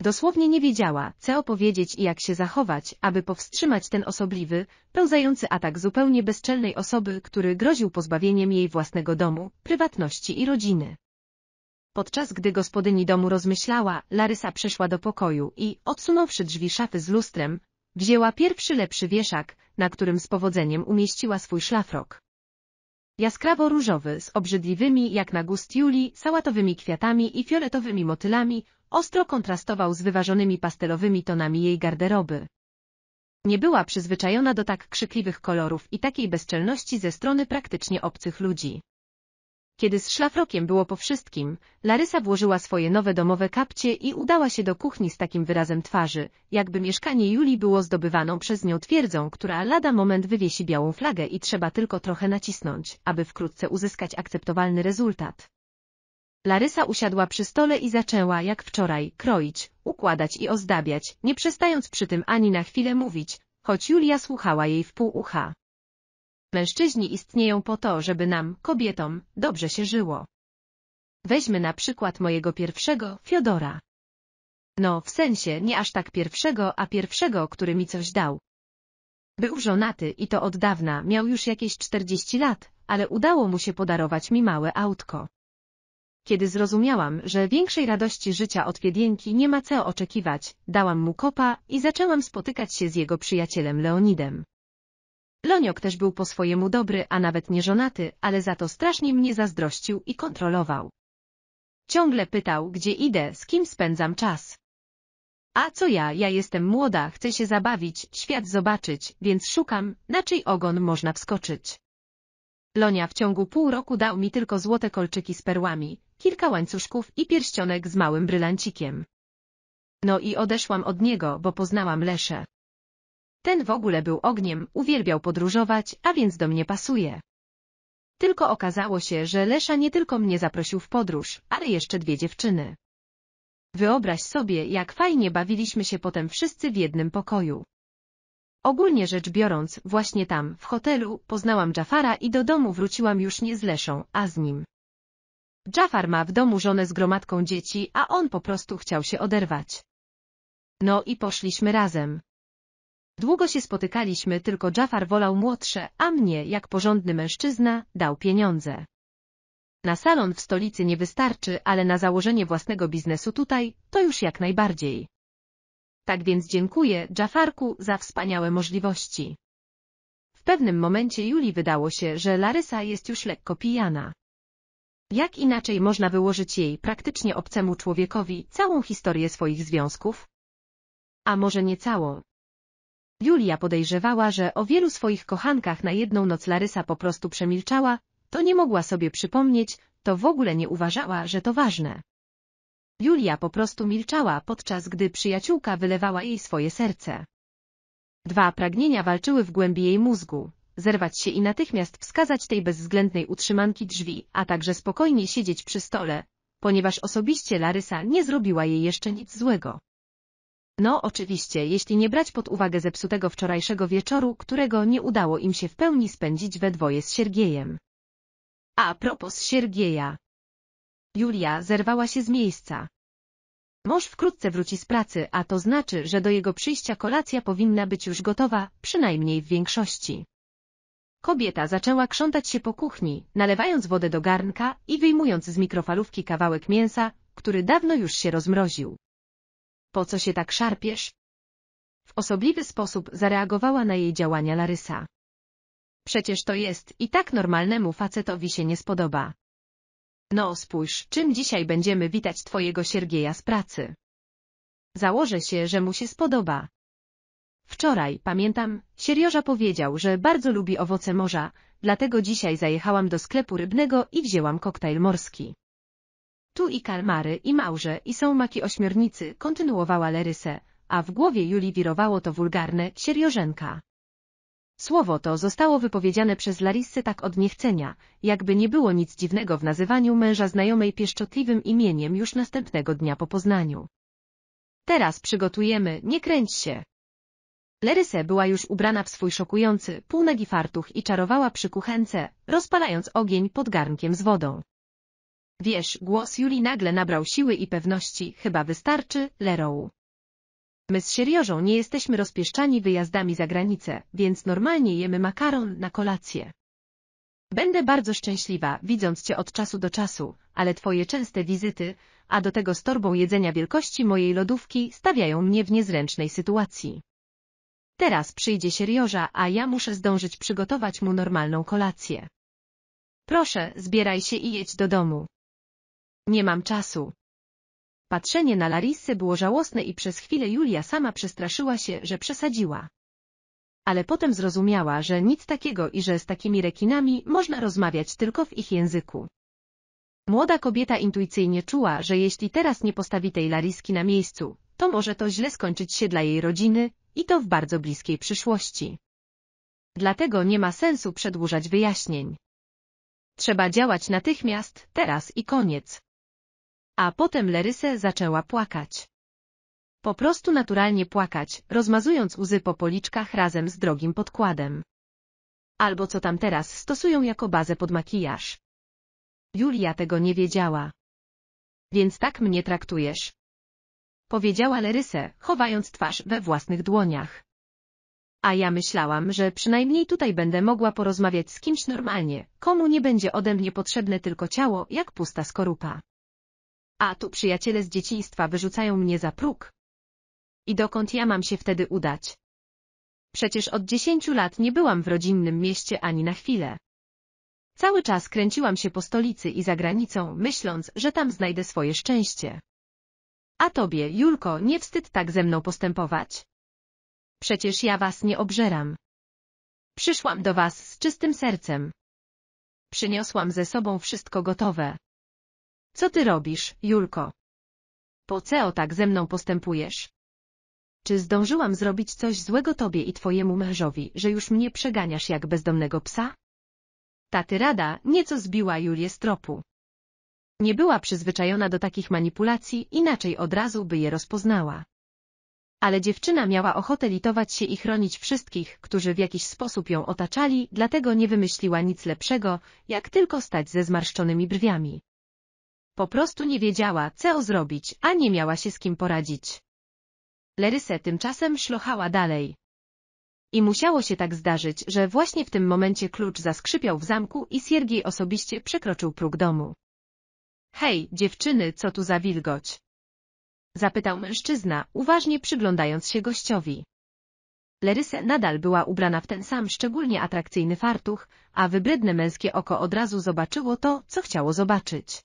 Dosłownie nie wiedziała, co opowiedzieć i jak się zachować, aby powstrzymać ten osobliwy, pełzający atak zupełnie bezczelnej osoby, który groził pozbawieniem jej własnego domu, prywatności i rodziny. Podczas gdy gospodyni domu rozmyślała, Larysa przeszła do pokoju i, odsunąwszy drzwi szafy z lustrem, wzięła pierwszy lepszy wieszak, na którym z powodzeniem umieściła swój szlafrok. Jaskrawo-różowy z obrzydliwymi, jak na gust Julii, sałatowymi kwiatami i fioletowymi motylami, ostro kontrastował z wyważonymi pastelowymi tonami jej garderoby. Nie była przyzwyczajona do tak krzykliwych kolorów i takiej bezczelności ze strony praktycznie obcych ludzi. Kiedy z szlafrokiem było po wszystkim, Larysa włożyła swoje nowe domowe kapcie i udała się do kuchni z takim wyrazem twarzy, jakby mieszkanie Julii było zdobywaną przez nią twierdzą, która lada moment wywiesi białą flagę i trzeba tylko trochę nacisnąć, aby wkrótce uzyskać akceptowalny rezultat. Larysa usiadła przy stole i zaczęła, jak wczoraj, kroić, układać i ozdabiać, nie przestając przy tym ani na chwilę mówić, choć Julia słuchała jej w pół ucha. Mężczyźni istnieją po to, żeby nam, kobietom, dobrze się żyło. Weźmy na przykład mojego pierwszego, Fiodora. No, w sensie, nie aż tak pierwszego, a pierwszego, który mi coś dał. Był żonaty i to od dawna, miał już jakieś 40 lat, ale udało mu się podarować mi małe autko. Kiedy zrozumiałam, że większej radości życia od Wiedieńki nie ma co oczekiwać, dałam mu kopa i zaczęłam spotykać się z jego przyjacielem Leonidem. Loniok też był po swojemu dobry, a nawet nieżonaty, ale za to strasznie mnie zazdrościł i kontrolował. Ciągle pytał, gdzie idę, z kim spędzam czas. A co ja, ja jestem młoda, chcę się zabawić, świat zobaczyć, więc szukam, na czyj ogon można wskoczyć. Lonia w ciągu pół roku dał mi tylko złote kolczyki z perłami, kilka łańcuszków i pierścionek z małym brylancikiem. No i odeszłam od niego, bo poznałam Leszę. Ten w ogóle był ogniem, uwielbiał podróżować, a więc do mnie pasuje. Tylko okazało się, że Lesza nie tylko mnie zaprosił w podróż, ale jeszcze dwie dziewczyny. Wyobraź sobie, jak fajnie bawiliśmy się potem wszyscy w jednym pokoju. Ogólnie rzecz biorąc, właśnie tam, w hotelu, poznałam Jafara i do domu wróciłam już nie z Leszą, a z nim. Jafar ma w domu żonę z gromadką dzieci, a on po prostu chciał się oderwać. No i poszliśmy razem. Długo się spotykaliśmy, tylko Jafar wolał młodsze, a mnie, jak porządny mężczyzna, dał pieniądze. Na salon w stolicy nie wystarczy, ale na założenie własnego biznesu tutaj, to już jak najbardziej. Tak więc dziękuję, Jafarku, za wspaniałe możliwości. W pewnym momencie Julii wydało się, że Larysa jest już lekko pijana. Jak inaczej można wyłożyć jej, praktycznie obcemu człowiekowi, całą historię swoich związków? A może nie całą, Julia podejrzewała, że o wielu swoich kochankach na jedną noc Larysa po prostu przemilczała, to nie mogła sobie przypomnieć, to w ogóle nie uważała, że to ważne. Julia po prostu milczała, podczas gdy przyjaciółka wylewała jej swoje serce. Dwa pragnienia walczyły w głębi jej mózgu. Zerwać się i natychmiast wskazać tej bezwzględnej utrzymanki drzwi, a także spokojnie siedzieć przy stole, ponieważ osobiście Larysa nie zrobiła jej jeszcze nic złego. No oczywiście, jeśli nie brać pod uwagę zepsutego wczorajszego wieczoru, którego nie udało im się w pełni spędzić we dwoje z Siergiejem. A propos Siergieja. Julia zerwała się z miejsca. Mąż wkrótce wróci z pracy, a to znaczy, że do jego przyjścia kolacja powinna być już gotowa, przynajmniej w większości. Kobieta zaczęła krzątać się po kuchni, nalewając wodę do garnka i wyjmując z mikrofalówki kawałek mięsa, który dawno już się rozmroził. Po co się tak szarpiesz? W osobliwy sposób zareagowała na jej działania Larysa. Przecież to jest i tak normalnemu facetowi się nie spodoba. No spójrz, czym dzisiaj będziemy witać twojego Siergieja z pracy. Założę się, że mu się spodoba. Wczoraj, pamiętam, Sierioża powiedział, że bardzo lubi owoce morza, dlatego dzisiaj zajechałam do sklepu rybnego i wzięłam koktajl morski. Tu i kalmary, i małże, i są maki ośmiornicy, kontynuowała Lerysę, a w głowie Julii wirowało to wulgarne, sieriożenka. Słowo to zostało wypowiedziane przez Larissę tak od niechcenia, jakby nie było nic dziwnego w nazywaniu męża znajomej pieszczotliwym imieniem już następnego dnia po poznaniu. Teraz przygotujemy, nie kręć się. Leryse była już ubrana w swój szokujący, półnagi fartuch i czarowała przy kuchence, rozpalając ogień pod garnkiem z wodą. Wiesz, głos Julii nagle nabrał siły i pewności, chyba wystarczy, Leroux. My z Sieriożą nie jesteśmy rozpieszczani wyjazdami za granicę, więc normalnie jemy makaron na kolację. Będę bardzo szczęśliwa, widząc Cię od czasu do czasu, ale Twoje częste wizyty, a do tego z torbą jedzenia wielkości mojej lodówki, stawiają mnie w niezręcznej sytuacji. Teraz przyjdzie Sierioża, a ja muszę zdążyć przygotować mu normalną kolację. Proszę, zbieraj się i jedź do domu. Nie mam czasu. Patrzenie na Larissę było żałosne i przez chwilę Julia sama przestraszyła się, że przesadziła. Ale potem zrozumiała, że nic takiego i że z takimi rekinami można rozmawiać tylko w ich języku. Młoda kobieta intuicyjnie czuła, że jeśli teraz nie postawi tej Lariski na miejscu, to może to źle skończyć się dla jej rodziny i to w bardzo bliskiej przyszłości. Dlatego nie ma sensu przedłużać wyjaśnień. Trzeba działać natychmiast, teraz i koniec. A potem Leryse zaczęła płakać. Po prostu naturalnie płakać, rozmazując łzy po policzkach razem z drogim podkładem. Albo co tam teraz stosują jako bazę pod makijaż. Julia tego nie wiedziała. Więc tak mnie traktujesz. Powiedziała Leryse, chowając twarz we własnych dłoniach. A ja myślałam, że przynajmniej tutaj będę mogła porozmawiać z kimś normalnie, komu nie będzie ode mnie potrzebne tylko ciało, jak pusta skorupa. A tu przyjaciele z dzieciństwa wyrzucają mnie za próg. I dokąd ja mam się wtedy udać? Przecież od dziesięciu lat nie byłam w rodzinnym mieście ani na chwilę. Cały czas kręciłam się po stolicy i za granicą, myśląc, że tam znajdę swoje szczęście. A tobie, Julko, nie wstyd tak ze mną postępować? Przecież ja was nie obżeram. Przyszłam do was z czystym sercem. Przyniosłam ze sobą wszystko gotowe. Co ty robisz, Julko? Po co tak ze mną postępujesz? Czy zdążyłam zrobić coś złego tobie i twojemu mężowi, że już mnie przeganiasz jak bezdomnego psa? Ta tyrada nieco zbiła Julię z tropu. Nie była przyzwyczajona do takich manipulacji, inaczej od razu by je rozpoznała. Ale dziewczyna miała ochotę litować się i chronić wszystkich, którzy w jakiś sposób ją otaczali, dlatego nie wymyśliła nic lepszego, jak tylko stać ze zmarszczonymi brwiami. Po prostu nie wiedziała, co zrobić, a nie miała się z kim poradzić. Lerysę tymczasem szlochała dalej. I musiało się tak zdarzyć, że właśnie w tym momencie klucz zaskrzypiał w zamku i Siergiej osobiście przekroczył próg domu. Hej, dziewczyny, co tu za wilgoć? Zapytał mężczyzna, uważnie przyglądając się gościowi. Leryse nadal była ubrana w ten sam szczególnie atrakcyjny fartuch, a wybredne męskie oko od razu zobaczyło to, co chciało zobaczyć.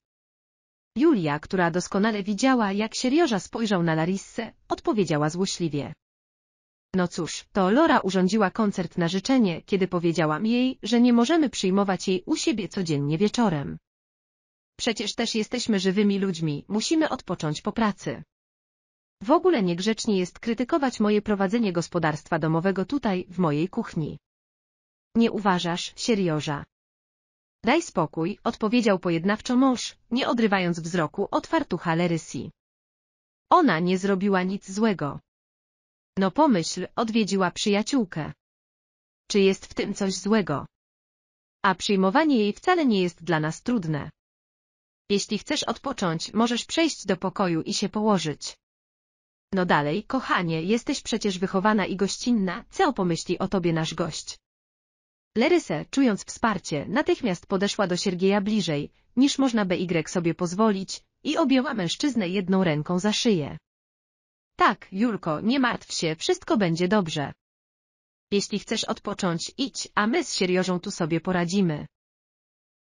Julia, która doskonale widziała, jak Sierioża spojrzał na Larissę, odpowiedziała złośliwie. No cóż, to Lora urządziła koncert na życzenie, kiedy powiedziałam jej, że nie możemy przyjmować jej u siebie codziennie wieczorem. Przecież też jesteśmy żywymi ludźmi, musimy odpocząć po pracy. W ogóle niegrzecznie jest krytykować moje prowadzenie gospodarstwa domowego tutaj, w mojej kuchni. Nie uważasz, Sierioża? Daj spokój, odpowiedział pojednawczo mąż, nie odrywając wzroku od fartucha Lerysi. Ona nie zrobiła nic złego. No pomyśl, odwiedziła przyjaciółkę. Czy jest w tym coś złego? A przyjmowanie jej wcale nie jest dla nas trudne. Jeśli chcesz odpocząć, możesz przejść do pokoju i się położyć. No dalej, kochanie, jesteś przecież wychowana i gościnna, co pomyśli o tobie nasz gość? Leryse, czując wsparcie, natychmiast podeszła do Siergieja bliżej, niż można by Y sobie pozwolić, i objęła mężczyznę jedną ręką za szyję. Tak, Julko, nie martw się, wszystko będzie dobrze. Jeśli chcesz odpocząć, idź, a my z Sierjożą tu sobie poradzimy.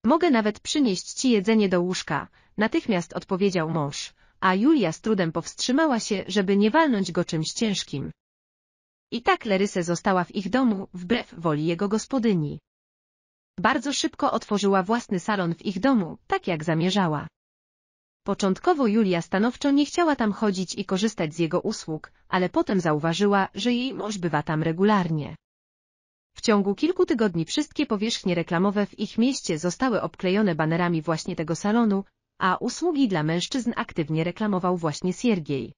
Mogę nawet przynieść ci jedzenie do łóżka, natychmiast odpowiedział mąż, a Julia z trudem powstrzymała się, żeby nie walnąć go czymś ciężkim. I tak Leryse została w ich domu, wbrew woli jego gospodyni. Bardzo szybko otworzyła własny salon w ich domu, tak jak zamierzała. Początkowo Julia stanowczo nie chciała tam chodzić i korzystać z jego usług, ale potem zauważyła, że jej mąż bywa tam regularnie. W ciągu kilku tygodni wszystkie powierzchnie reklamowe w ich mieście zostały obklejone banerami właśnie tego salonu, a usługi dla mężczyzn aktywnie reklamował właśnie Siergiej.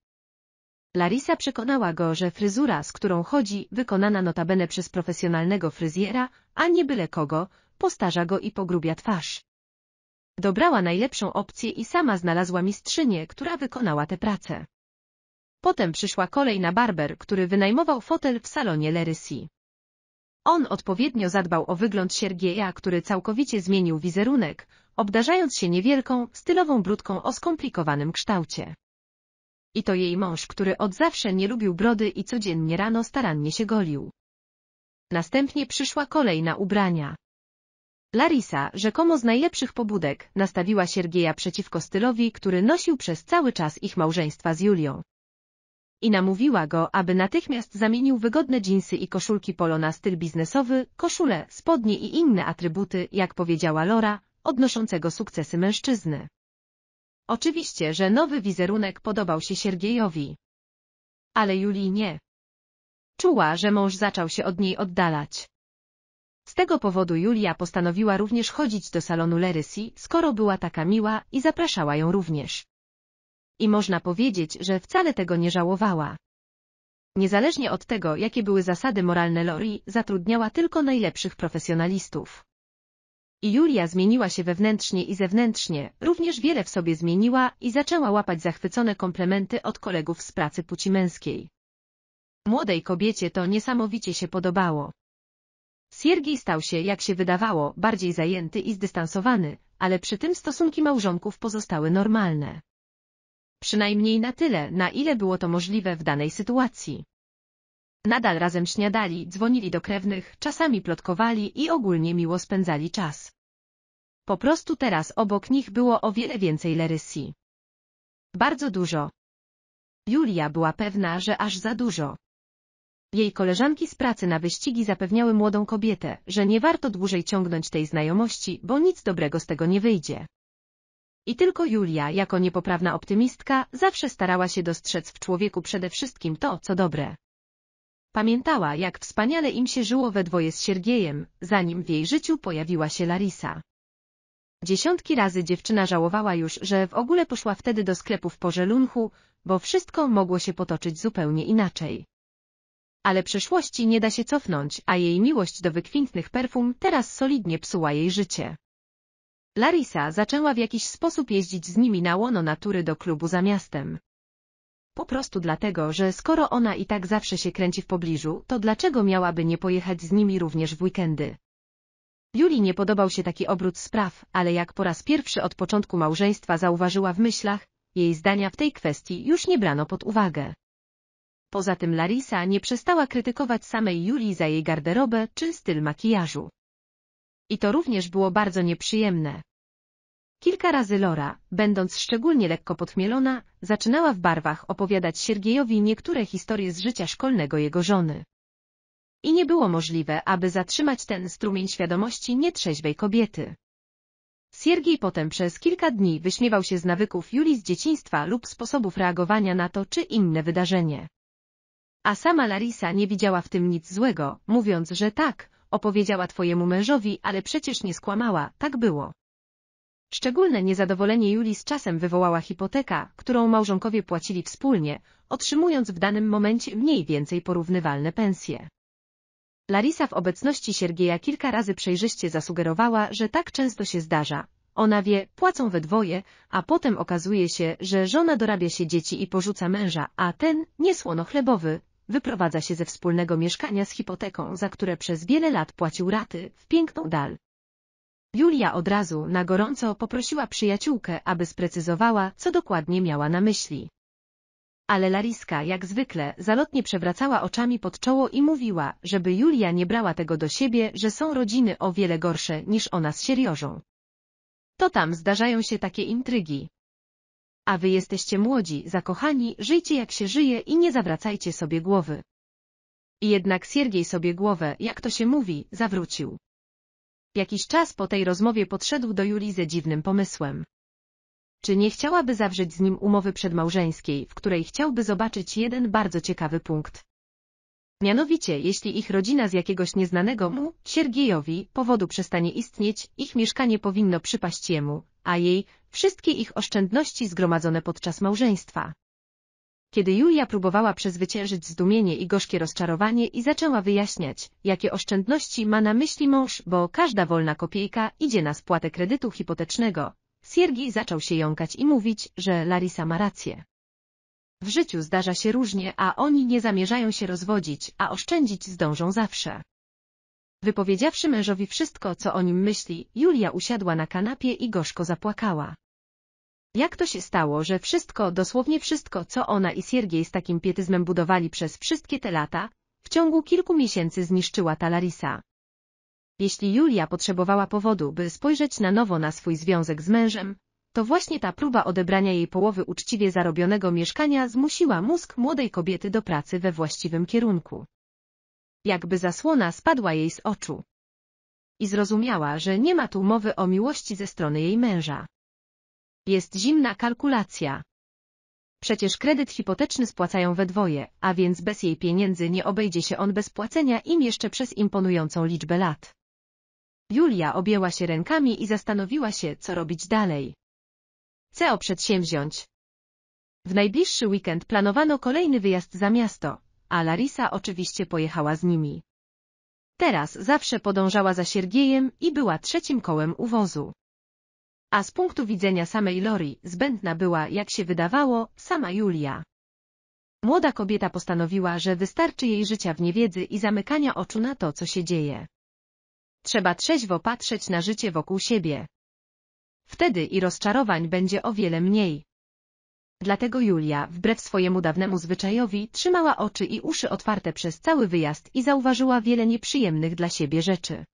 Larisa przekonała go, że fryzura, z którą chodzi, wykonana notabene przez profesjonalnego fryzjera, a nie byle kogo, postarza go i pogrubia twarz. Dobrała najlepszą opcję i sama znalazła mistrzynię, która wykonała tę pracę. Potem przyszła kolej na barber, który wynajmował fotel w salonie Lerysi. On odpowiednio zadbał o wygląd Siergieja, który całkowicie zmienił wizerunek, obdarzając się niewielką, stylową brudką o skomplikowanym kształcie. I to jej mąż, który od zawsze nie lubił brody i codziennie rano starannie się golił. Następnie przyszła kolej na ubrania. Larisa, rzekomo z najlepszych pobudek, nastawiła Siergieja przeciwko stylowi, który nosił przez cały czas ich małżeństwa z Julią. I namówiła go, aby natychmiast zamienił wygodne dżinsy i koszulki polo na styl biznesowy, koszule, spodnie i inne atrybuty, jak powiedziała Lora, odnoszącego sukcesy mężczyzny. Oczywiście, że nowy wizerunek podobał się Siergiejowi. Ale Julii nie. Czuła, że mąż zaczął się od niej oddalać. Z tego powodu Julia postanowiła również chodzić do salonu Lerysi, skoro była taka miła i zapraszała ją również. I można powiedzieć, że wcale tego nie żałowała. Niezależnie od tego, jakie były zasady moralne Lori, zatrudniała tylko najlepszych profesjonalistów i Julia zmieniła się wewnętrznie i zewnętrznie, również wiele w sobie zmieniła i zaczęła łapać zachwycone komplementy od kolegów z pracy płci męskiej. Młodej kobiecie to niesamowicie się podobało. Siergiej stał się, jak się wydawało, bardziej zajęty i zdystansowany, ale przy tym stosunki małżonków pozostały normalne. Przynajmniej na tyle, na ile było to możliwe w danej sytuacji. Nadal razem śniadali, dzwonili do krewnych, czasami plotkowali i ogólnie miło spędzali czas. Po prostu teraz obok nich było o wiele więcej Lerysi. Bardzo dużo. Julia była pewna, że aż za dużo. Jej koleżanki z pracy na wyścigi zapewniały młodą kobietę, że nie warto dłużej ciągnąć tej znajomości, bo nic dobrego z tego nie wyjdzie. I tylko Julia, jako niepoprawna optymistka, zawsze starała się dostrzec w człowieku przede wszystkim to, co dobre. Pamiętała, jak wspaniale im się żyło we dwoje z Siergiejem, zanim w jej życiu pojawiła się Larisa. Dziesiątki razy dziewczyna żałowała już, że w ogóle poszła wtedy do sklepu w porze bo wszystko mogło się potoczyć zupełnie inaczej. Ale przeszłości nie da się cofnąć, a jej miłość do wykwintnych perfum teraz solidnie psuła jej życie. Larisa zaczęła w jakiś sposób jeździć z nimi na łono natury do klubu za miastem. Po prostu dlatego, że skoro ona i tak zawsze się kręci w pobliżu, to dlaczego miałaby nie pojechać z nimi również w weekendy? Julii nie podobał się taki obrót spraw, ale jak po raz pierwszy od początku małżeństwa zauważyła w myślach, jej zdania w tej kwestii już nie brano pod uwagę. Poza tym Larisa nie przestała krytykować samej Julii za jej garderobę czy styl makijażu. I to również było bardzo nieprzyjemne. Kilka razy Lora, będąc szczególnie lekko podmielona, zaczynała w barwach opowiadać Siergiejowi niektóre historie z życia szkolnego jego żony. I nie było możliwe, aby zatrzymać ten strumień świadomości nietrzeźwej kobiety. Siergiej potem przez kilka dni wyśmiewał się z nawyków Julii z dzieciństwa lub sposobów reagowania na to czy inne wydarzenie. A sama Larisa nie widziała w tym nic złego, mówiąc, że tak, opowiedziała twojemu mężowi, ale przecież nie skłamała, tak było. Szczególne niezadowolenie Julii z czasem wywołała hipoteka, którą małżonkowie płacili wspólnie, otrzymując w danym momencie mniej więcej porównywalne pensje. Larisa w obecności Siergieja kilka razy przejrzyście zasugerowała, że tak często się zdarza. Ona wie, płacą we dwoje, a potem okazuje się, że żona dorabia się dzieci i porzuca męża, a ten, niesłonochlebowy, wyprowadza się ze wspólnego mieszkania z hipoteką, za które przez wiele lat płacił raty, w piękną dal. Julia od razu na gorąco poprosiła przyjaciółkę, aby sprecyzowała, co dokładnie miała na myśli. Ale Lariska jak zwykle zalotnie przewracała oczami pod czoło i mówiła, żeby Julia nie brała tego do siebie, że są rodziny o wiele gorsze niż ona z sieriożą. To tam zdarzają się takie intrygi. A wy jesteście młodzi, zakochani, żyjcie jak się żyje i nie zawracajcie sobie głowy. I jednak Siergiej sobie głowę, jak to się mówi, zawrócił. Jakiś czas po tej rozmowie podszedł do Julii ze dziwnym pomysłem. Czy nie chciałaby zawrzeć z nim umowy przedmałżeńskiej, w której chciałby zobaczyć jeden bardzo ciekawy punkt? Mianowicie, jeśli ich rodzina z jakiegoś nieznanego mu, Siergiejowi, powodu przestanie istnieć, ich mieszkanie powinno przypaść jemu, a jej, wszystkie ich oszczędności zgromadzone podczas małżeństwa. Kiedy Julia próbowała przezwyciężyć zdumienie i gorzkie rozczarowanie i zaczęła wyjaśniać, jakie oszczędności ma na myśli mąż, bo każda wolna kopiejka idzie na spłatę kredytu hipotecznego, Siergi zaczął się jąkać i mówić, że Larisa ma rację. W życiu zdarza się różnie, a oni nie zamierzają się rozwodzić, a oszczędzić zdążą zawsze. Wypowiedziawszy mężowi wszystko, co o nim myśli, Julia usiadła na kanapie i gorzko zapłakała. Jak to się stało, że wszystko, dosłownie wszystko, co ona i Siergiej z takim pietyzmem budowali przez wszystkie te lata, w ciągu kilku miesięcy zniszczyła ta Larisa? Jeśli Julia potrzebowała powodu, by spojrzeć na nowo na swój związek z mężem, to właśnie ta próba odebrania jej połowy uczciwie zarobionego mieszkania zmusiła mózg młodej kobiety do pracy we właściwym kierunku. Jakby zasłona spadła jej z oczu. I zrozumiała, że nie ma tu mowy o miłości ze strony jej męża. Jest zimna kalkulacja. Przecież kredyt hipoteczny spłacają we dwoje, a więc bez jej pieniędzy nie obejdzie się on bez płacenia im jeszcze przez imponującą liczbę lat. Julia objęła się rękami i zastanowiła się, co robić dalej. Co przedsięwziąć. W najbliższy weekend planowano kolejny wyjazd za miasto, a Larisa oczywiście pojechała z nimi. Teraz zawsze podążała za Siergiejem i była trzecim kołem u wozu a z punktu widzenia samej Lori zbędna była, jak się wydawało, sama Julia. Młoda kobieta postanowiła, że wystarczy jej życia w niewiedzy i zamykania oczu na to, co się dzieje. Trzeba trzeźwo patrzeć na życie wokół siebie. Wtedy i rozczarowań będzie o wiele mniej. Dlatego Julia, wbrew swojemu dawnemu zwyczajowi, trzymała oczy i uszy otwarte przez cały wyjazd i zauważyła wiele nieprzyjemnych dla siebie rzeczy.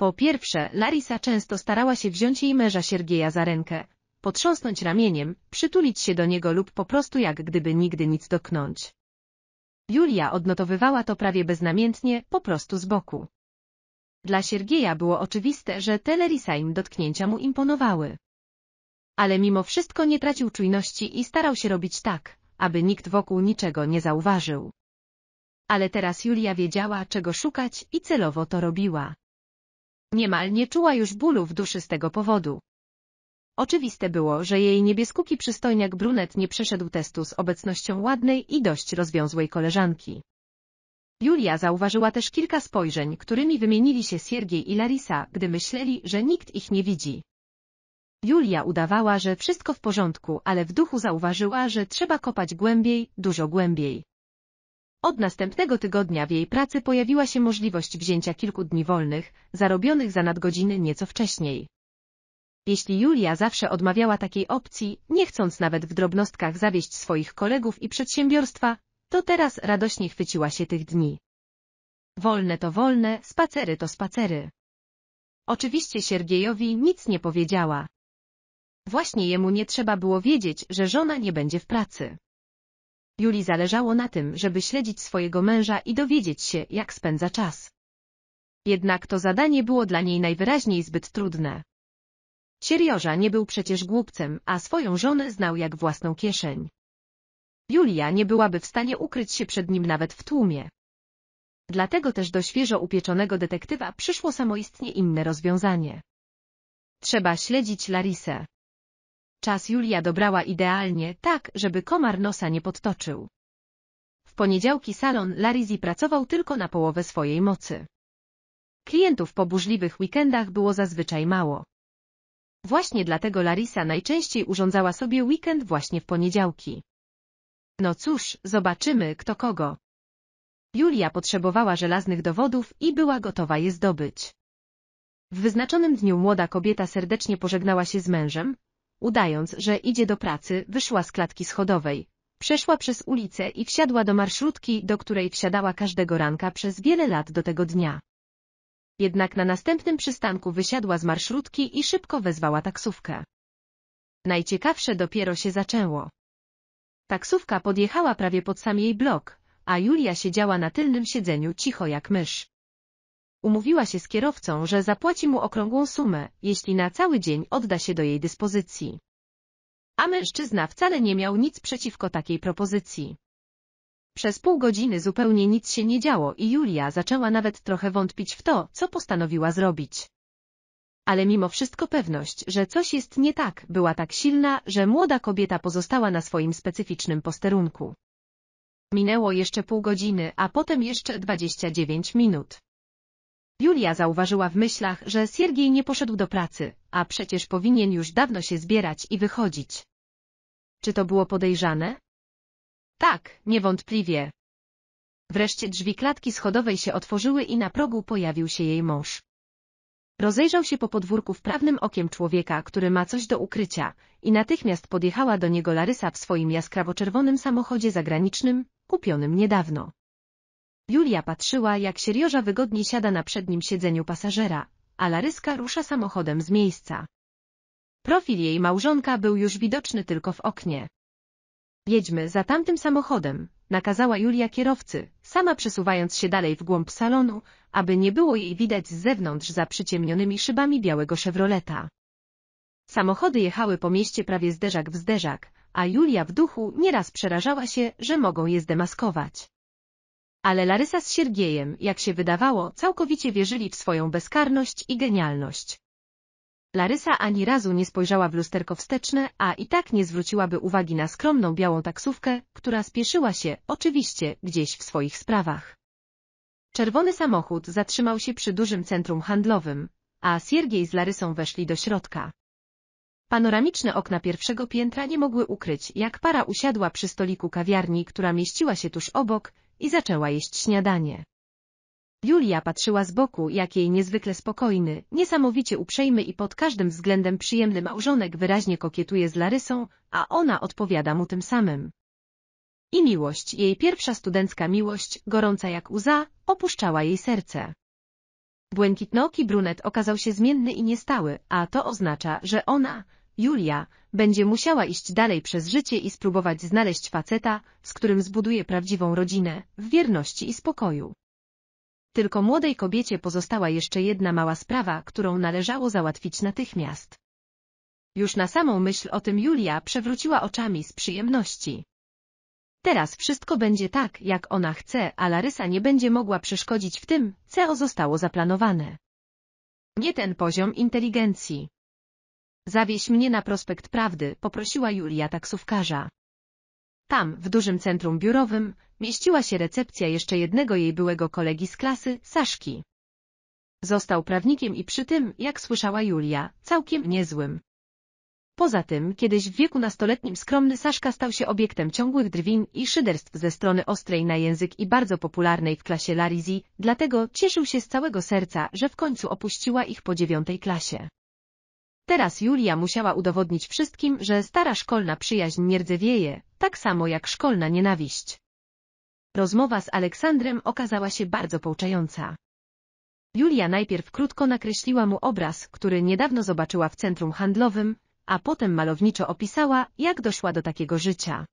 Po pierwsze, Larisa często starała się wziąć jej męża Siergieja za rękę, potrząsnąć ramieniem, przytulić się do niego lub po prostu jak gdyby nigdy nic dotknąć. Julia odnotowywała to prawie beznamiętnie, po prostu z boku. Dla Siergieja było oczywiste, że te Larisa im dotknięcia mu imponowały. Ale mimo wszystko nie tracił czujności i starał się robić tak, aby nikt wokół niczego nie zauważył. Ale teraz Julia wiedziała, czego szukać i celowo to robiła. Niemal nie czuła już bólu w duszy z tego powodu. Oczywiste było, że jej niebieskuki przystojniak brunet nie przeszedł testu z obecnością ładnej i dość rozwiązłej koleżanki. Julia zauważyła też kilka spojrzeń, którymi wymienili się Siergiej i Larisa, gdy myśleli, że nikt ich nie widzi. Julia udawała, że wszystko w porządku, ale w duchu zauważyła, że trzeba kopać głębiej, dużo głębiej. Od następnego tygodnia w jej pracy pojawiła się możliwość wzięcia kilku dni wolnych, zarobionych za nadgodziny nieco wcześniej. Jeśli Julia zawsze odmawiała takiej opcji, nie chcąc nawet w drobnostkach zawieść swoich kolegów i przedsiębiorstwa, to teraz radośnie chwyciła się tych dni. Wolne to wolne, spacery to spacery. Oczywiście Siergiejowi nic nie powiedziała. Właśnie jemu nie trzeba było wiedzieć, że żona nie będzie w pracy. Julii zależało na tym, żeby śledzić swojego męża i dowiedzieć się, jak spędza czas. Jednak to zadanie było dla niej najwyraźniej zbyt trudne. Sierioża nie był przecież głupcem, a swoją żonę znał jak własną kieszeń. Julia nie byłaby w stanie ukryć się przed nim nawet w tłumie. Dlatego też do świeżo upieczonego detektywa przyszło samoistnie inne rozwiązanie. Trzeba śledzić Larisę. Czas Julia dobrała idealnie, tak, żeby komar nosa nie podtoczył. W poniedziałki salon Larizi pracował tylko na połowę swojej mocy. Klientów po burzliwych weekendach było zazwyczaj mało. Właśnie dlatego Larisa najczęściej urządzała sobie weekend właśnie w poniedziałki. No cóż, zobaczymy kto kogo. Julia potrzebowała żelaznych dowodów i była gotowa je zdobyć. W wyznaczonym dniu młoda kobieta serdecznie pożegnała się z mężem, udając, że idzie do pracy, wyszła z klatki schodowej. Przeszła przez ulicę i wsiadła do marszrutki, do której wsiadała każdego ranka przez wiele lat do tego dnia. Jednak na następnym przystanku wysiadła z marszrutki i szybko wezwała taksówkę. Najciekawsze dopiero się zaczęło. Taksówka podjechała prawie pod sam jej blok, a Julia siedziała na tylnym siedzeniu cicho jak mysz. Umówiła się z kierowcą, że zapłaci mu okrągłą sumę, jeśli na cały dzień odda się do jej dyspozycji. A mężczyzna wcale nie miał nic przeciwko takiej propozycji. Przez pół godziny zupełnie nic się nie działo i Julia zaczęła nawet trochę wątpić w to, co postanowiła zrobić. Ale mimo wszystko pewność, że coś jest nie tak, była tak silna, że młoda kobieta pozostała na swoim specyficznym posterunku. Minęło jeszcze pół godziny, a potem jeszcze 29 minut. Julia zauważyła w myślach, że Siergiej nie poszedł do pracy, a przecież powinien już dawno się zbierać i wychodzić. Czy to było podejrzane? Tak, niewątpliwie. Wreszcie drzwi klatki schodowej się otworzyły i na progu pojawił się jej mąż. Rozejrzał się po podwórku wprawnym okiem człowieka, który ma coś do ukrycia, i natychmiast podjechała do niego Larysa w swoim jaskrawo-czerwonym samochodzie zagranicznym, kupionym niedawno. Julia patrzyła, jak Sierioża wygodnie siada na przednim siedzeniu pasażera, a Laryska rusza samochodem z miejsca. Profil jej małżonka był już widoczny tylko w oknie. Jedźmy za tamtym samochodem, nakazała Julia kierowcy, sama przesuwając się dalej w głąb salonu, aby nie było jej widać z zewnątrz za przyciemnionymi szybami białego Chevroleta. Samochody jechały po mieście prawie zderzak w zderzak, a Julia w duchu nieraz przerażała się, że mogą je zdemaskować. Ale Larysa z Siergiejem, jak się wydawało, całkowicie wierzyli w swoją bezkarność i genialność. Larysa ani razu nie spojrzała w lusterko wsteczne, a i tak nie zwróciłaby uwagi na skromną białą taksówkę, która spieszyła się, oczywiście, gdzieś w swoich sprawach. Czerwony samochód zatrzymał się przy dużym centrum handlowym, a Siergiej z Larysą weszli do środka. Panoramiczne okna pierwszego piętra nie mogły ukryć, jak para usiadła przy stoliku kawiarni, która mieściła się tuż obok, i zaczęła jeść śniadanie. Julia patrzyła z boku, jak jej niezwykle spokojny, niesamowicie uprzejmy i pod każdym względem przyjemny małżonek wyraźnie kokietuje z Larysą, a ona odpowiada mu tym samym. I miłość, jej pierwsza studencka miłość, gorąca jak łza, opuszczała jej serce. Błękitnoki brunet okazał się zmienny i niestały, a to oznacza, że ona, Julia będzie musiała iść dalej przez życie i spróbować znaleźć faceta, z którym zbuduje prawdziwą rodzinę, w wierności i spokoju. Tylko młodej kobiecie pozostała jeszcze jedna mała sprawa, którą należało załatwić natychmiast. Już na samą myśl o tym Julia przewróciła oczami z przyjemności. Teraz wszystko będzie tak, jak ona chce, a Larysa nie będzie mogła przeszkodzić w tym, co zostało zaplanowane. Nie ten poziom inteligencji. Zawieź mnie na prospekt Prawdy, poprosiła Julia taksówkarza. Tam, w dużym centrum biurowym, mieściła się recepcja jeszcze jednego jej byłego kolegi z klasy, Saszki. Został prawnikiem i przy tym, jak słyszała Julia, całkiem niezłym. Poza tym, kiedyś w wieku nastoletnim skromny Saszka stał się obiektem ciągłych drwin i szyderstw ze strony ostrej na język i bardzo popularnej w klasie Larizy, dlatego cieszył się z całego serca, że w końcu opuściła ich po dziewiątej klasie. Teraz Julia musiała udowodnić wszystkim, że stara szkolna przyjaźń nierdzewieje, tak samo jak szkolna nienawiść. Rozmowa z Aleksandrem okazała się bardzo pouczająca. Julia najpierw krótko nakreśliła mu obraz, który niedawno zobaczyła w centrum handlowym, a potem malowniczo opisała, jak doszła do takiego życia.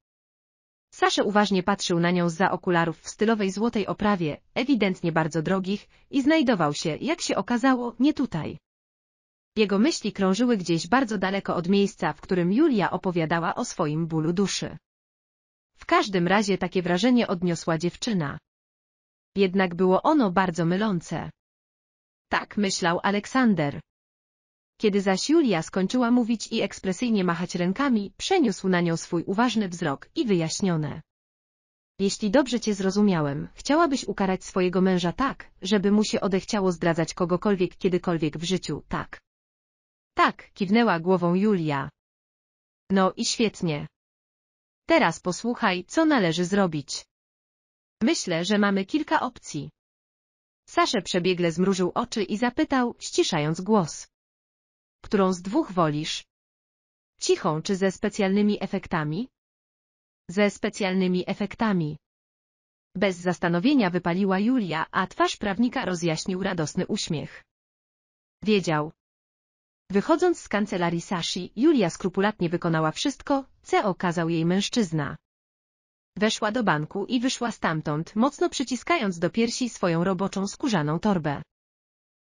Sasze uważnie patrzył na nią zza okularów w stylowej złotej oprawie, ewidentnie bardzo drogich, i znajdował się, jak się okazało, nie tutaj. Jego myśli krążyły gdzieś bardzo daleko od miejsca, w którym Julia opowiadała o swoim bólu duszy. W każdym razie takie wrażenie odniosła dziewczyna. Jednak było ono bardzo mylące. Tak myślał Aleksander. Kiedy zaś Julia skończyła mówić i ekspresyjnie machać rękami, przeniósł na nią swój uważny wzrok i wyjaśnione. Jeśli dobrze cię zrozumiałem, chciałabyś ukarać swojego męża tak, żeby mu się odechciało zdradzać kogokolwiek kiedykolwiek w życiu, tak. Tak, kiwnęła głową Julia. No i świetnie. Teraz posłuchaj, co należy zrobić. Myślę, że mamy kilka opcji. Sasze przebiegle zmrużył oczy i zapytał, ściszając głos. Którą z dwóch wolisz? Cichą czy ze specjalnymi efektami? Ze specjalnymi efektami. Bez zastanowienia wypaliła Julia, a twarz prawnika rozjaśnił radosny uśmiech. Wiedział, Wychodząc z kancelarii Sashi, Julia skrupulatnie wykonała wszystko, co okazał jej mężczyzna. Weszła do banku i wyszła stamtąd, mocno przyciskając do piersi swoją roboczą skórzaną torbę.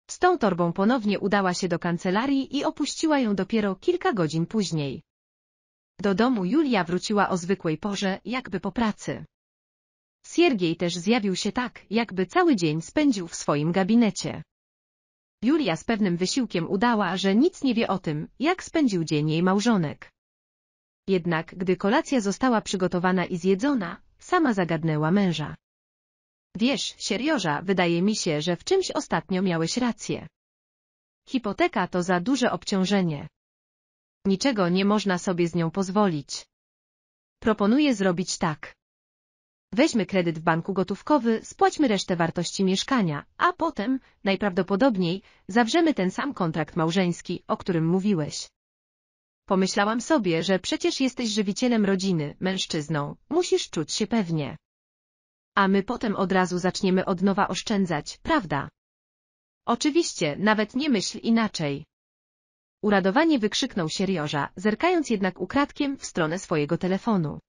Z tą torbą ponownie udała się do kancelarii i opuściła ją dopiero kilka godzin później. Do domu Julia wróciła o zwykłej porze, jakby po pracy. Siergiej też zjawił się tak, jakby cały dzień spędził w swoim gabinecie. Julia z pewnym wysiłkiem udała, że nic nie wie o tym, jak spędził dzień jej małżonek. Jednak gdy kolacja została przygotowana i zjedzona, sama zagadnęła męża. Wiesz, Serioża, wydaje mi się, że w czymś ostatnio miałeś rację. Hipoteka to za duże obciążenie. Niczego nie można sobie z nią pozwolić. Proponuję zrobić tak. Weźmy kredyt w banku gotówkowy, spłaćmy resztę wartości mieszkania, a potem, najprawdopodobniej, zawrzemy ten sam kontrakt małżeński, o którym mówiłeś. Pomyślałam sobie, że przecież jesteś żywicielem rodziny, mężczyzną, musisz czuć się pewnie. A my potem od razu zaczniemy od nowa oszczędzać, prawda? Oczywiście, nawet nie myśl inaczej. Uradowanie wykrzyknął sierioża, zerkając jednak ukradkiem w stronę swojego telefonu.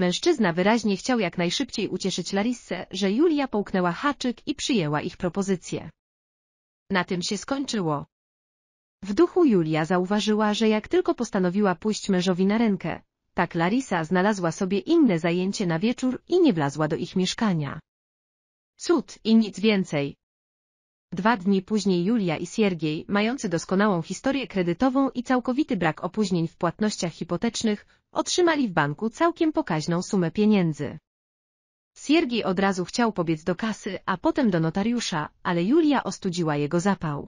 Mężczyzna wyraźnie chciał jak najszybciej ucieszyć Larissę, że Julia połknęła haczyk i przyjęła ich propozycję. Na tym się skończyło. W duchu Julia zauważyła, że jak tylko postanowiła pójść mężowi na rękę, tak Larisa znalazła sobie inne zajęcie na wieczór i nie wlazła do ich mieszkania. Cud i nic więcej. Dwa dni później Julia i Siergiej, mający doskonałą historię kredytową i całkowity brak opóźnień w płatnościach hipotecznych, otrzymali w banku całkiem pokaźną sumę pieniędzy. Siergiej od razu chciał pobiec do kasy, a potem do notariusza, ale Julia ostudziła jego zapał.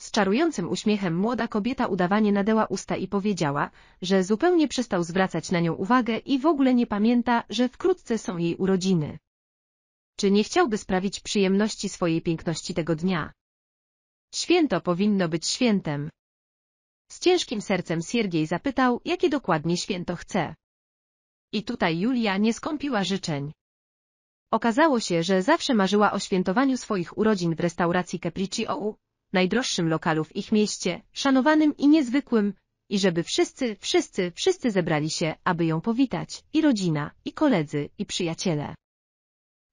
Z czarującym uśmiechem młoda kobieta udawanie nadeła usta i powiedziała, że zupełnie przestał zwracać na nią uwagę i w ogóle nie pamięta, że wkrótce są jej urodziny. Czy nie chciałby sprawić przyjemności swojej piękności tego dnia? Święto powinno być świętem. Z ciężkim sercem Siergiej zapytał, jakie dokładnie święto chce. I tutaj Julia nie skąpiła życzeń. Okazało się, że zawsze marzyła o świętowaniu swoich urodzin w restauracji Capricci OU, najdroższym lokalu w ich mieście, szanowanym i niezwykłym, i żeby wszyscy, wszyscy, wszyscy zebrali się, aby ją powitać, i rodzina, i koledzy, i przyjaciele.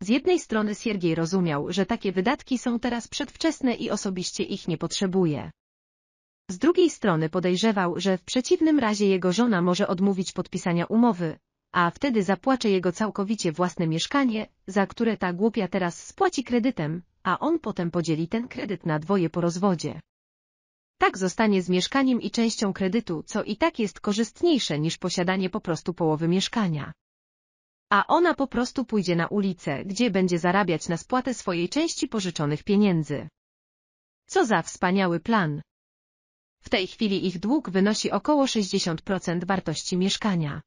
Z jednej strony Siergiej rozumiał, że takie wydatki są teraz przedwczesne i osobiście ich nie potrzebuje. Z drugiej strony podejrzewał, że w przeciwnym razie jego żona może odmówić podpisania umowy, a wtedy zapłacze jego całkowicie własne mieszkanie, za które ta głupia teraz spłaci kredytem, a on potem podzieli ten kredyt na dwoje po rozwodzie. Tak zostanie z mieszkaniem i częścią kredytu, co i tak jest korzystniejsze niż posiadanie po prostu połowy mieszkania a ona po prostu pójdzie na ulicę, gdzie będzie zarabiać na spłatę swojej części pożyczonych pieniędzy. Co za wspaniały plan! W tej chwili ich dług wynosi około 60% wartości mieszkania.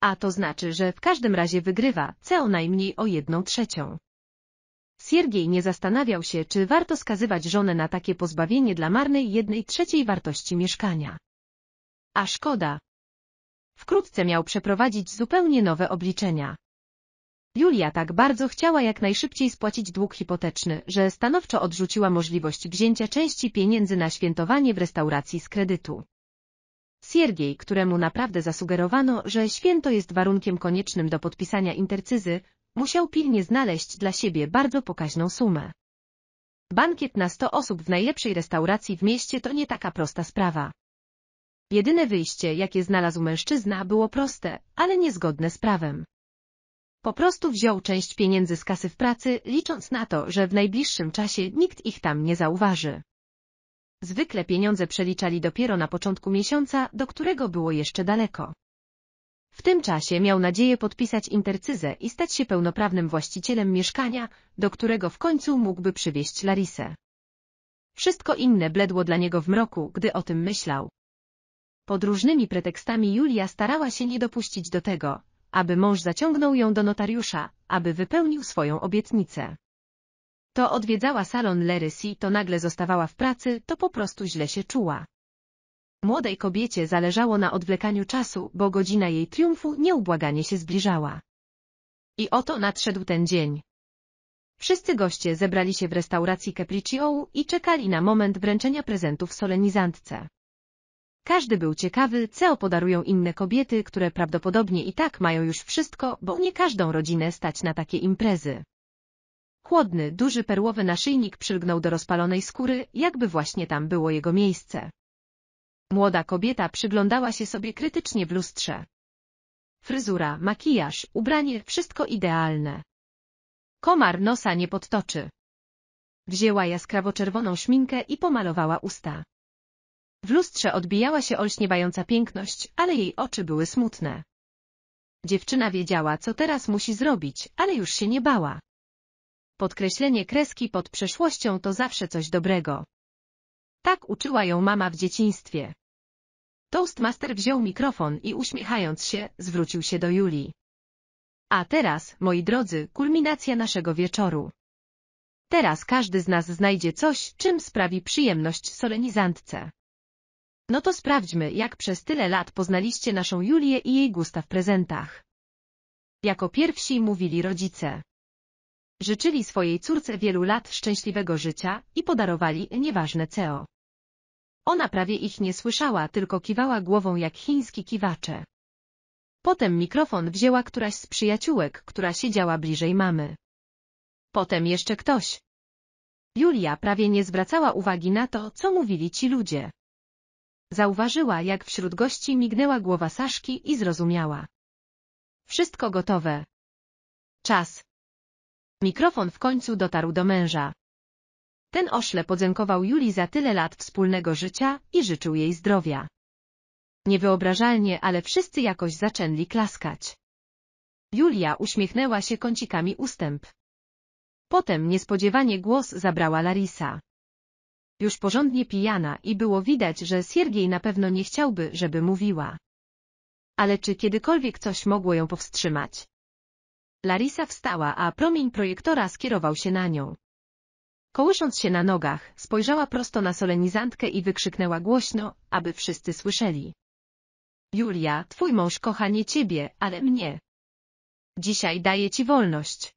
A to znaczy, że w każdym razie wygrywa, co najmniej o jedną trzecią. Siergiej nie zastanawiał się, czy warto skazywać żonę na takie pozbawienie dla marnej jednej trzeciej wartości mieszkania. A szkoda, Wkrótce miał przeprowadzić zupełnie nowe obliczenia. Julia tak bardzo chciała jak najszybciej spłacić dług hipoteczny, że stanowczo odrzuciła możliwość wzięcia części pieniędzy na świętowanie w restauracji z kredytu. Siergiej, któremu naprawdę zasugerowano, że święto jest warunkiem koniecznym do podpisania intercyzy, musiał pilnie znaleźć dla siebie bardzo pokaźną sumę. Bankiet na 100 osób w najlepszej restauracji w mieście to nie taka prosta sprawa. Jedyne wyjście, jakie znalazł mężczyzna, było proste, ale niezgodne z prawem. Po prostu wziął część pieniędzy z kasy w pracy, licząc na to, że w najbliższym czasie nikt ich tam nie zauważy. Zwykle pieniądze przeliczali dopiero na początku miesiąca, do którego było jeszcze daleko. W tym czasie miał nadzieję podpisać intercyzę i stać się pełnoprawnym właścicielem mieszkania, do którego w końcu mógłby przywieźć Larisę. Wszystko inne bledło dla niego w mroku, gdy o tym myślał. Pod różnymi pretekstami Julia starała się nie dopuścić do tego, aby mąż zaciągnął ją do notariusza, aby wypełnił swoją obietnicę. To odwiedzała salon Lerysi, to nagle zostawała w pracy, to po prostu źle się czuła. Młodej kobiecie zależało na odwlekaniu czasu, bo godzina jej triumfu nieubłaganie się zbliżała. I oto nadszedł ten dzień. Wszyscy goście zebrali się w restauracji Capriccio i czekali na moment wręczenia prezentów solenizantce. Każdy był ciekawy, co podarują inne kobiety, które prawdopodobnie i tak mają już wszystko, bo nie każdą rodzinę stać na takie imprezy. Chłodny, duży perłowy naszyjnik przylgnął do rozpalonej skóry, jakby właśnie tam było jego miejsce. Młoda kobieta przyglądała się sobie krytycznie w lustrze. Fryzura, makijaż, ubranie, wszystko idealne. Komar nosa nie podtoczy. Wzięła jaskrawo-czerwoną szminkę i pomalowała usta. W lustrze odbijała się olśniewająca piękność, ale jej oczy były smutne. Dziewczyna wiedziała, co teraz musi zrobić, ale już się nie bała. Podkreślenie kreski pod przeszłością to zawsze coś dobrego. Tak uczyła ją mama w dzieciństwie. Toastmaster wziął mikrofon i uśmiechając się, zwrócił się do Julii. A teraz, moi drodzy, kulminacja naszego wieczoru. Teraz każdy z nas znajdzie coś, czym sprawi przyjemność solenizantce. No to sprawdźmy, jak przez tyle lat poznaliście naszą Julię i jej gusta w prezentach. Jako pierwsi mówili rodzice. Życzyli swojej córce wielu lat szczęśliwego życia i podarowali nieważne CEO. Ona prawie ich nie słyszała, tylko kiwała głową jak chiński kiwacze. Potem mikrofon wzięła któraś z przyjaciółek, która siedziała bliżej mamy. Potem jeszcze ktoś. Julia prawie nie zwracała uwagi na to, co mówili ci ludzie. Zauważyła, jak wśród gości mignęła głowa Saszki i zrozumiała. Wszystko gotowe. Czas. Mikrofon w końcu dotarł do męża. Ten ośle podziękował Julii za tyle lat wspólnego życia i życzył jej zdrowia. Niewyobrażalnie, ale wszyscy jakoś zaczęli klaskać. Julia uśmiechnęła się kącikami ustęp. Potem niespodziewanie głos zabrała Larisa już porządnie pijana i było widać, że Siergiej na pewno nie chciałby, żeby mówiła. Ale czy kiedykolwiek coś mogło ją powstrzymać? Larisa wstała, a promień projektora skierował się na nią. Kołysząc się na nogach, spojrzała prosto na solenizantkę i wykrzyknęła głośno, aby wszyscy słyszeli. Julia, twój mąż kocha nie ciebie, ale mnie. Dzisiaj daję ci wolność.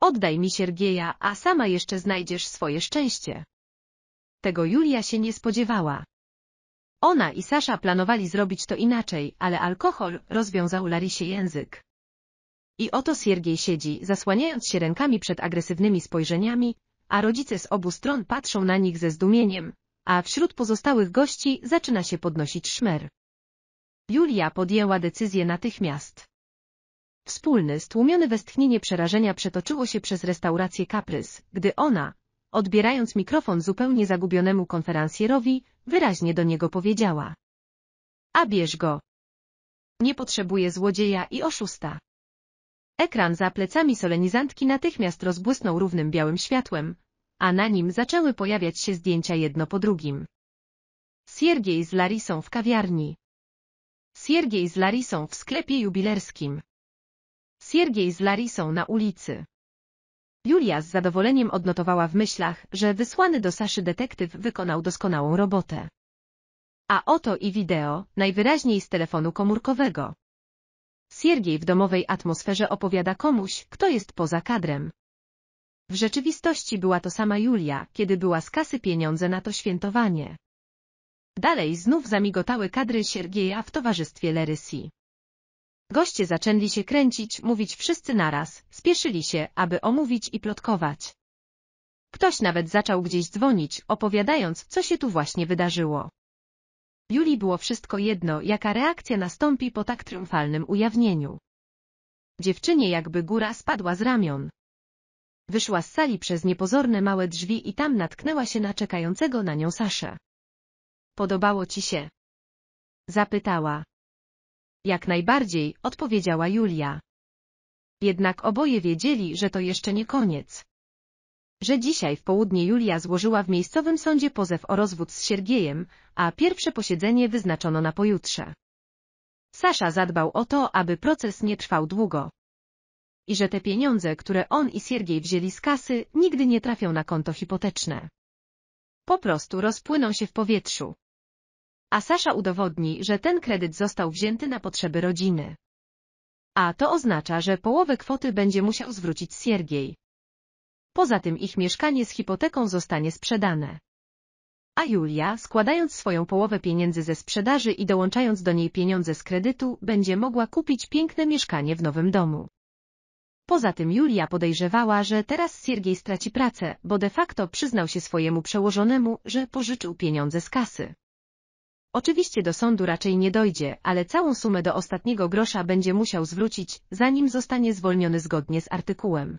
Oddaj mi Siergieja, a sama jeszcze znajdziesz swoje szczęście. Tego Julia się nie spodziewała. Ona i Sasza planowali zrobić to inaczej, ale alkohol rozwiązał Larisie język. I oto Siergiej siedzi, zasłaniając się rękami przed agresywnymi spojrzeniami, a rodzice z obu stron patrzą na nich ze zdumieniem, a wśród pozostałych gości zaczyna się podnosić szmer. Julia podjęła decyzję natychmiast. Wspólny, stłumiony westchnienie przerażenia przetoczyło się przez restaurację Kaprys, gdy ona, odbierając mikrofon zupełnie zagubionemu konferansjerowi, wyraźnie do niego powiedziała. A bierz go. Nie potrzebuje złodzieja i oszusta. Ekran za plecami solenizantki natychmiast rozbłysnął równym białym światłem, a na nim zaczęły pojawiać się zdjęcia jedno po drugim. Siergiej z Larisą w kawiarni. Siergiej z Larisą w sklepie jubilerskim. Siergiej z Larisą na ulicy. Julia z zadowoleniem odnotowała w myślach, że wysłany do Saszy detektyw wykonał doskonałą robotę. A oto i wideo, najwyraźniej z telefonu komórkowego. Siergiej w domowej atmosferze opowiada komuś, kto jest poza kadrem. W rzeczywistości była to sama Julia, kiedy była z kasy pieniądze na to świętowanie. Dalej znów zamigotały kadry Siergieja w towarzystwie Lerysi. Goście zaczęli się kręcić, mówić wszyscy naraz, spieszyli się, aby omówić i plotkować. Ktoś nawet zaczął gdzieś dzwonić, opowiadając, co się tu właśnie wydarzyło. Julii było wszystko jedno, jaka reakcja nastąpi po tak triumfalnym ujawnieniu. Dziewczynie jakby góra spadła z ramion. Wyszła z sali przez niepozorne małe drzwi i tam natknęła się na czekającego na nią Saszę. Podobało ci się? Zapytała. Jak najbardziej, odpowiedziała Julia. Jednak oboje wiedzieli, że to jeszcze nie koniec. Że dzisiaj w południe Julia złożyła w miejscowym sądzie pozew o rozwód z Siergiejem, a pierwsze posiedzenie wyznaczono na pojutrze. Sasza zadbał o to, aby proces nie trwał długo. I że te pieniądze, które on i Siergiej wzięli z kasy, nigdy nie trafią na konto hipoteczne. Po prostu rozpłyną się w powietrzu a Sasza udowodni, że ten kredyt został wzięty na potrzeby rodziny. A to oznacza, że połowę kwoty będzie musiał zwrócić Siergiej. Poza tym ich mieszkanie z hipoteką zostanie sprzedane. A Julia, składając swoją połowę pieniędzy ze sprzedaży i dołączając do niej pieniądze z kredytu, będzie mogła kupić piękne mieszkanie w nowym domu. Poza tym Julia podejrzewała, że teraz Siergiej straci pracę, bo de facto przyznał się swojemu przełożonemu, że pożyczył pieniądze z kasy. Oczywiście do sądu raczej nie dojdzie, ale całą sumę do ostatniego grosza będzie musiał zwrócić, zanim zostanie zwolniony zgodnie z artykułem.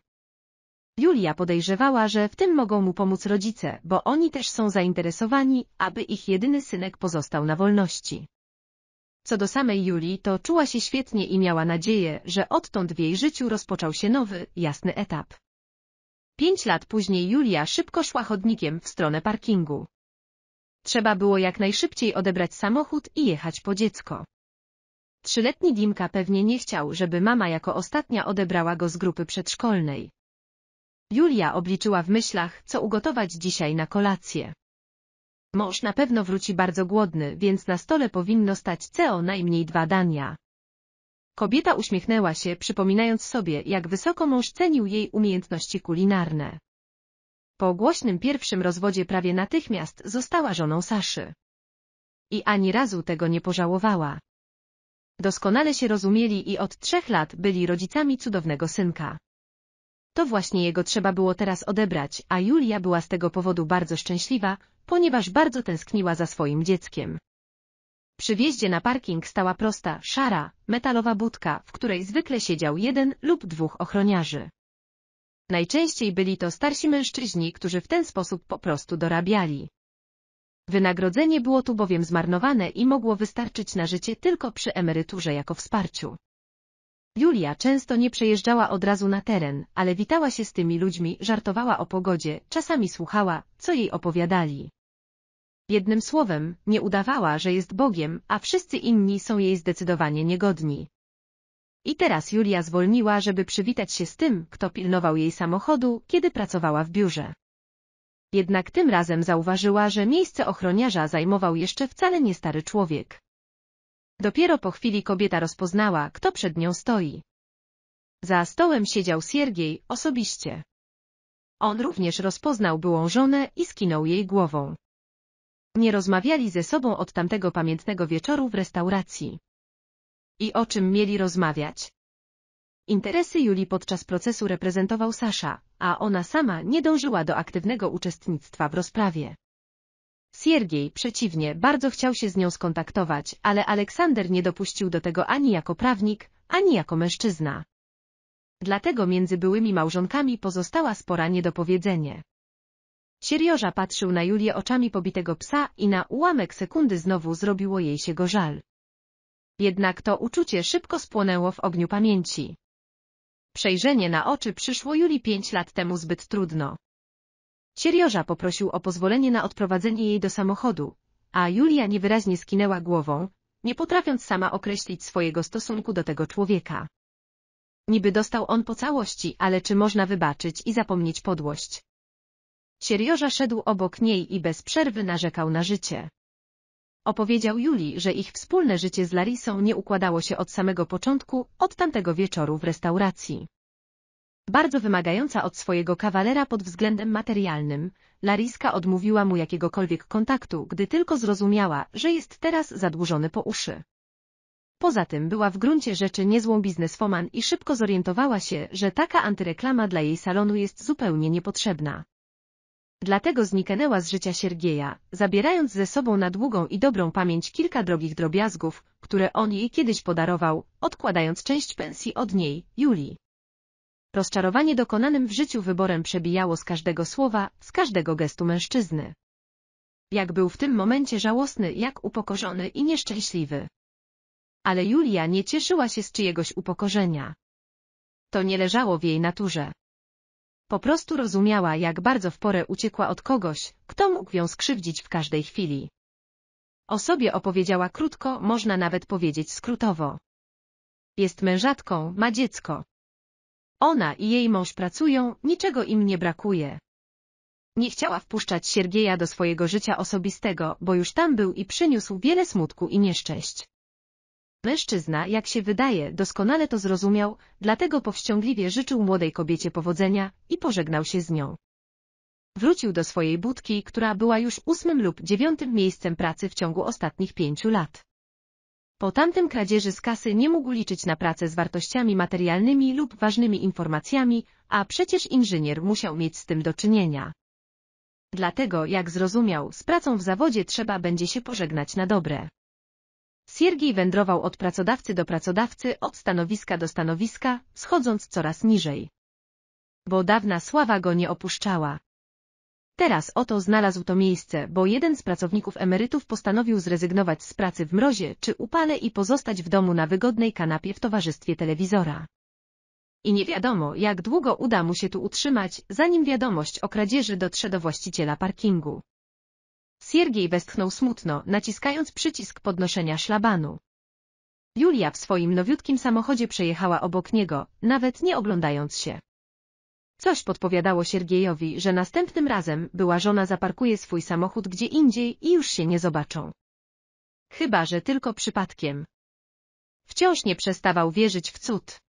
Julia podejrzewała, że w tym mogą mu pomóc rodzice, bo oni też są zainteresowani, aby ich jedyny synek pozostał na wolności. Co do samej Julii, to czuła się świetnie i miała nadzieję, że odtąd w jej życiu rozpoczął się nowy, jasny etap. Pięć lat później Julia szybko szła chodnikiem w stronę parkingu. Trzeba było jak najszybciej odebrać samochód i jechać po dziecko. Trzyletni Dimka pewnie nie chciał, żeby mama jako ostatnia odebrała go z grupy przedszkolnej. Julia obliczyła w myślach, co ugotować dzisiaj na kolację. Mąż na pewno wróci bardzo głodny, więc na stole powinno stać co najmniej dwa dania. Kobieta uśmiechnęła się, przypominając sobie, jak wysoko mąż cenił jej umiejętności kulinarne. Po głośnym pierwszym rozwodzie prawie natychmiast została żoną Saszy. I ani razu tego nie pożałowała. Doskonale się rozumieli i od trzech lat byli rodzicami cudownego synka. To właśnie jego trzeba było teraz odebrać, a Julia była z tego powodu bardzo szczęśliwa, ponieważ bardzo tęskniła za swoim dzieckiem. Przy wjeździe na parking stała prosta, szara, metalowa budka, w której zwykle siedział jeden lub dwóch ochroniarzy. Najczęściej byli to starsi mężczyźni, którzy w ten sposób po prostu dorabiali. Wynagrodzenie było tu bowiem zmarnowane i mogło wystarczyć na życie tylko przy emeryturze jako wsparciu. Julia często nie przejeżdżała od razu na teren, ale witała się z tymi ludźmi, żartowała o pogodzie, czasami słuchała, co jej opowiadali. Jednym słowem, nie udawała, że jest Bogiem, a wszyscy inni są jej zdecydowanie niegodni. I teraz Julia zwolniła, żeby przywitać się z tym, kto pilnował jej samochodu, kiedy pracowała w biurze. Jednak tym razem zauważyła, że miejsce ochroniarza zajmował jeszcze wcale nie stary człowiek. Dopiero po chwili kobieta rozpoznała, kto przed nią stoi. Za stołem siedział Siergiej, osobiście. On również rozpoznał byłą żonę i skinął jej głową. Nie rozmawiali ze sobą od tamtego pamiętnego wieczoru w restauracji i o czym mieli rozmawiać. Interesy Julii podczas procesu reprezentował Sasza, a ona sama nie dążyła do aktywnego uczestnictwa w rozprawie. Siergiej przeciwnie bardzo chciał się z nią skontaktować, ale Aleksander nie dopuścił do tego ani jako prawnik, ani jako mężczyzna. Dlatego między byłymi małżonkami pozostała spora niedopowiedzenie. Sierioża patrzył na Julię oczami pobitego psa i na ułamek sekundy znowu zrobiło jej się go żal jednak to uczucie szybko spłonęło w ogniu pamięci. Przejrzenie na oczy przyszło Julii pięć lat temu zbyt trudno. Sierioża poprosił o pozwolenie na odprowadzenie jej do samochodu, a Julia niewyraźnie skinęła głową, nie potrafiąc sama określić swojego stosunku do tego człowieka. Niby dostał on po całości, ale czy można wybaczyć i zapomnieć podłość? Sierioża szedł obok niej i bez przerwy narzekał na życie. Opowiedział Julii, że ich wspólne życie z Larisą nie układało się od samego początku, od tamtego wieczoru w restauracji. Bardzo wymagająca od swojego kawalera pod względem materialnym, Lariska odmówiła mu jakiegokolwiek kontaktu, gdy tylko zrozumiała, że jest teraz zadłużony po uszy. Poza tym była w gruncie rzeczy niezłą bizneswoman i szybko zorientowała się, że taka antyreklama dla jej salonu jest zupełnie niepotrzebna. Dlatego zniknęła z życia Siergieja, zabierając ze sobą na długą i dobrą pamięć kilka drogich drobiazgów, które on jej kiedyś podarował, odkładając część pensji od niej, Julii. Rozczarowanie dokonanym w życiu wyborem przebijało z każdego słowa, z każdego gestu mężczyzny. Jak był w tym momencie żałosny, jak upokorzony i nieszczęśliwy. Ale Julia nie cieszyła się z czyjegoś upokorzenia. To nie leżało w jej naturze. Po prostu rozumiała, jak bardzo w porę uciekła od kogoś, kto mógł ją skrzywdzić w każdej chwili. O sobie opowiedziała krótko, można nawet powiedzieć skrótowo. Jest mężatką, ma dziecko. Ona i jej mąż pracują, niczego im nie brakuje. Nie chciała wpuszczać Siergieja do swojego życia osobistego, bo już tam był i przyniósł wiele smutku i nieszczęść. Mężczyzna, jak się wydaje, doskonale to zrozumiał, dlatego powściągliwie życzył młodej kobiecie powodzenia i pożegnał się z nią. Wrócił do swojej budki, która była już ósmym lub dziewiątym miejscem pracy w ciągu ostatnich pięciu lat. Po tamtym kradzieży z kasy nie mógł liczyć na pracę z wartościami materialnymi lub ważnymi informacjami, a przecież inżynier musiał mieć z tym do czynienia. Dlatego, jak zrozumiał, z pracą w zawodzie trzeba będzie się pożegnać na dobre. Siergiej wędrował od pracodawcy do pracodawcy, od stanowiska do stanowiska, schodząc coraz niżej. Bo dawna sława go nie opuszczała. Teraz oto znalazł to miejsce, bo jeden z pracowników emerytów postanowił zrezygnować z pracy w mrozie czy upale i pozostać w domu na wygodnej kanapie w towarzystwie telewizora. I nie wiadomo, jak długo uda mu się tu utrzymać, zanim wiadomość o kradzieży dotrze do właściciela parkingu. Siergiej westchnął smutno, naciskając przycisk podnoszenia szlabanu. Julia w swoim nowiutkim samochodzie przejechała obok niego, nawet nie oglądając się. Coś podpowiadało Siergiejowi, że następnym razem była żona zaparkuje swój samochód gdzie indziej i już się nie zobaczą. Chyba, że tylko przypadkiem. Wciąż nie przestawał wierzyć w cud.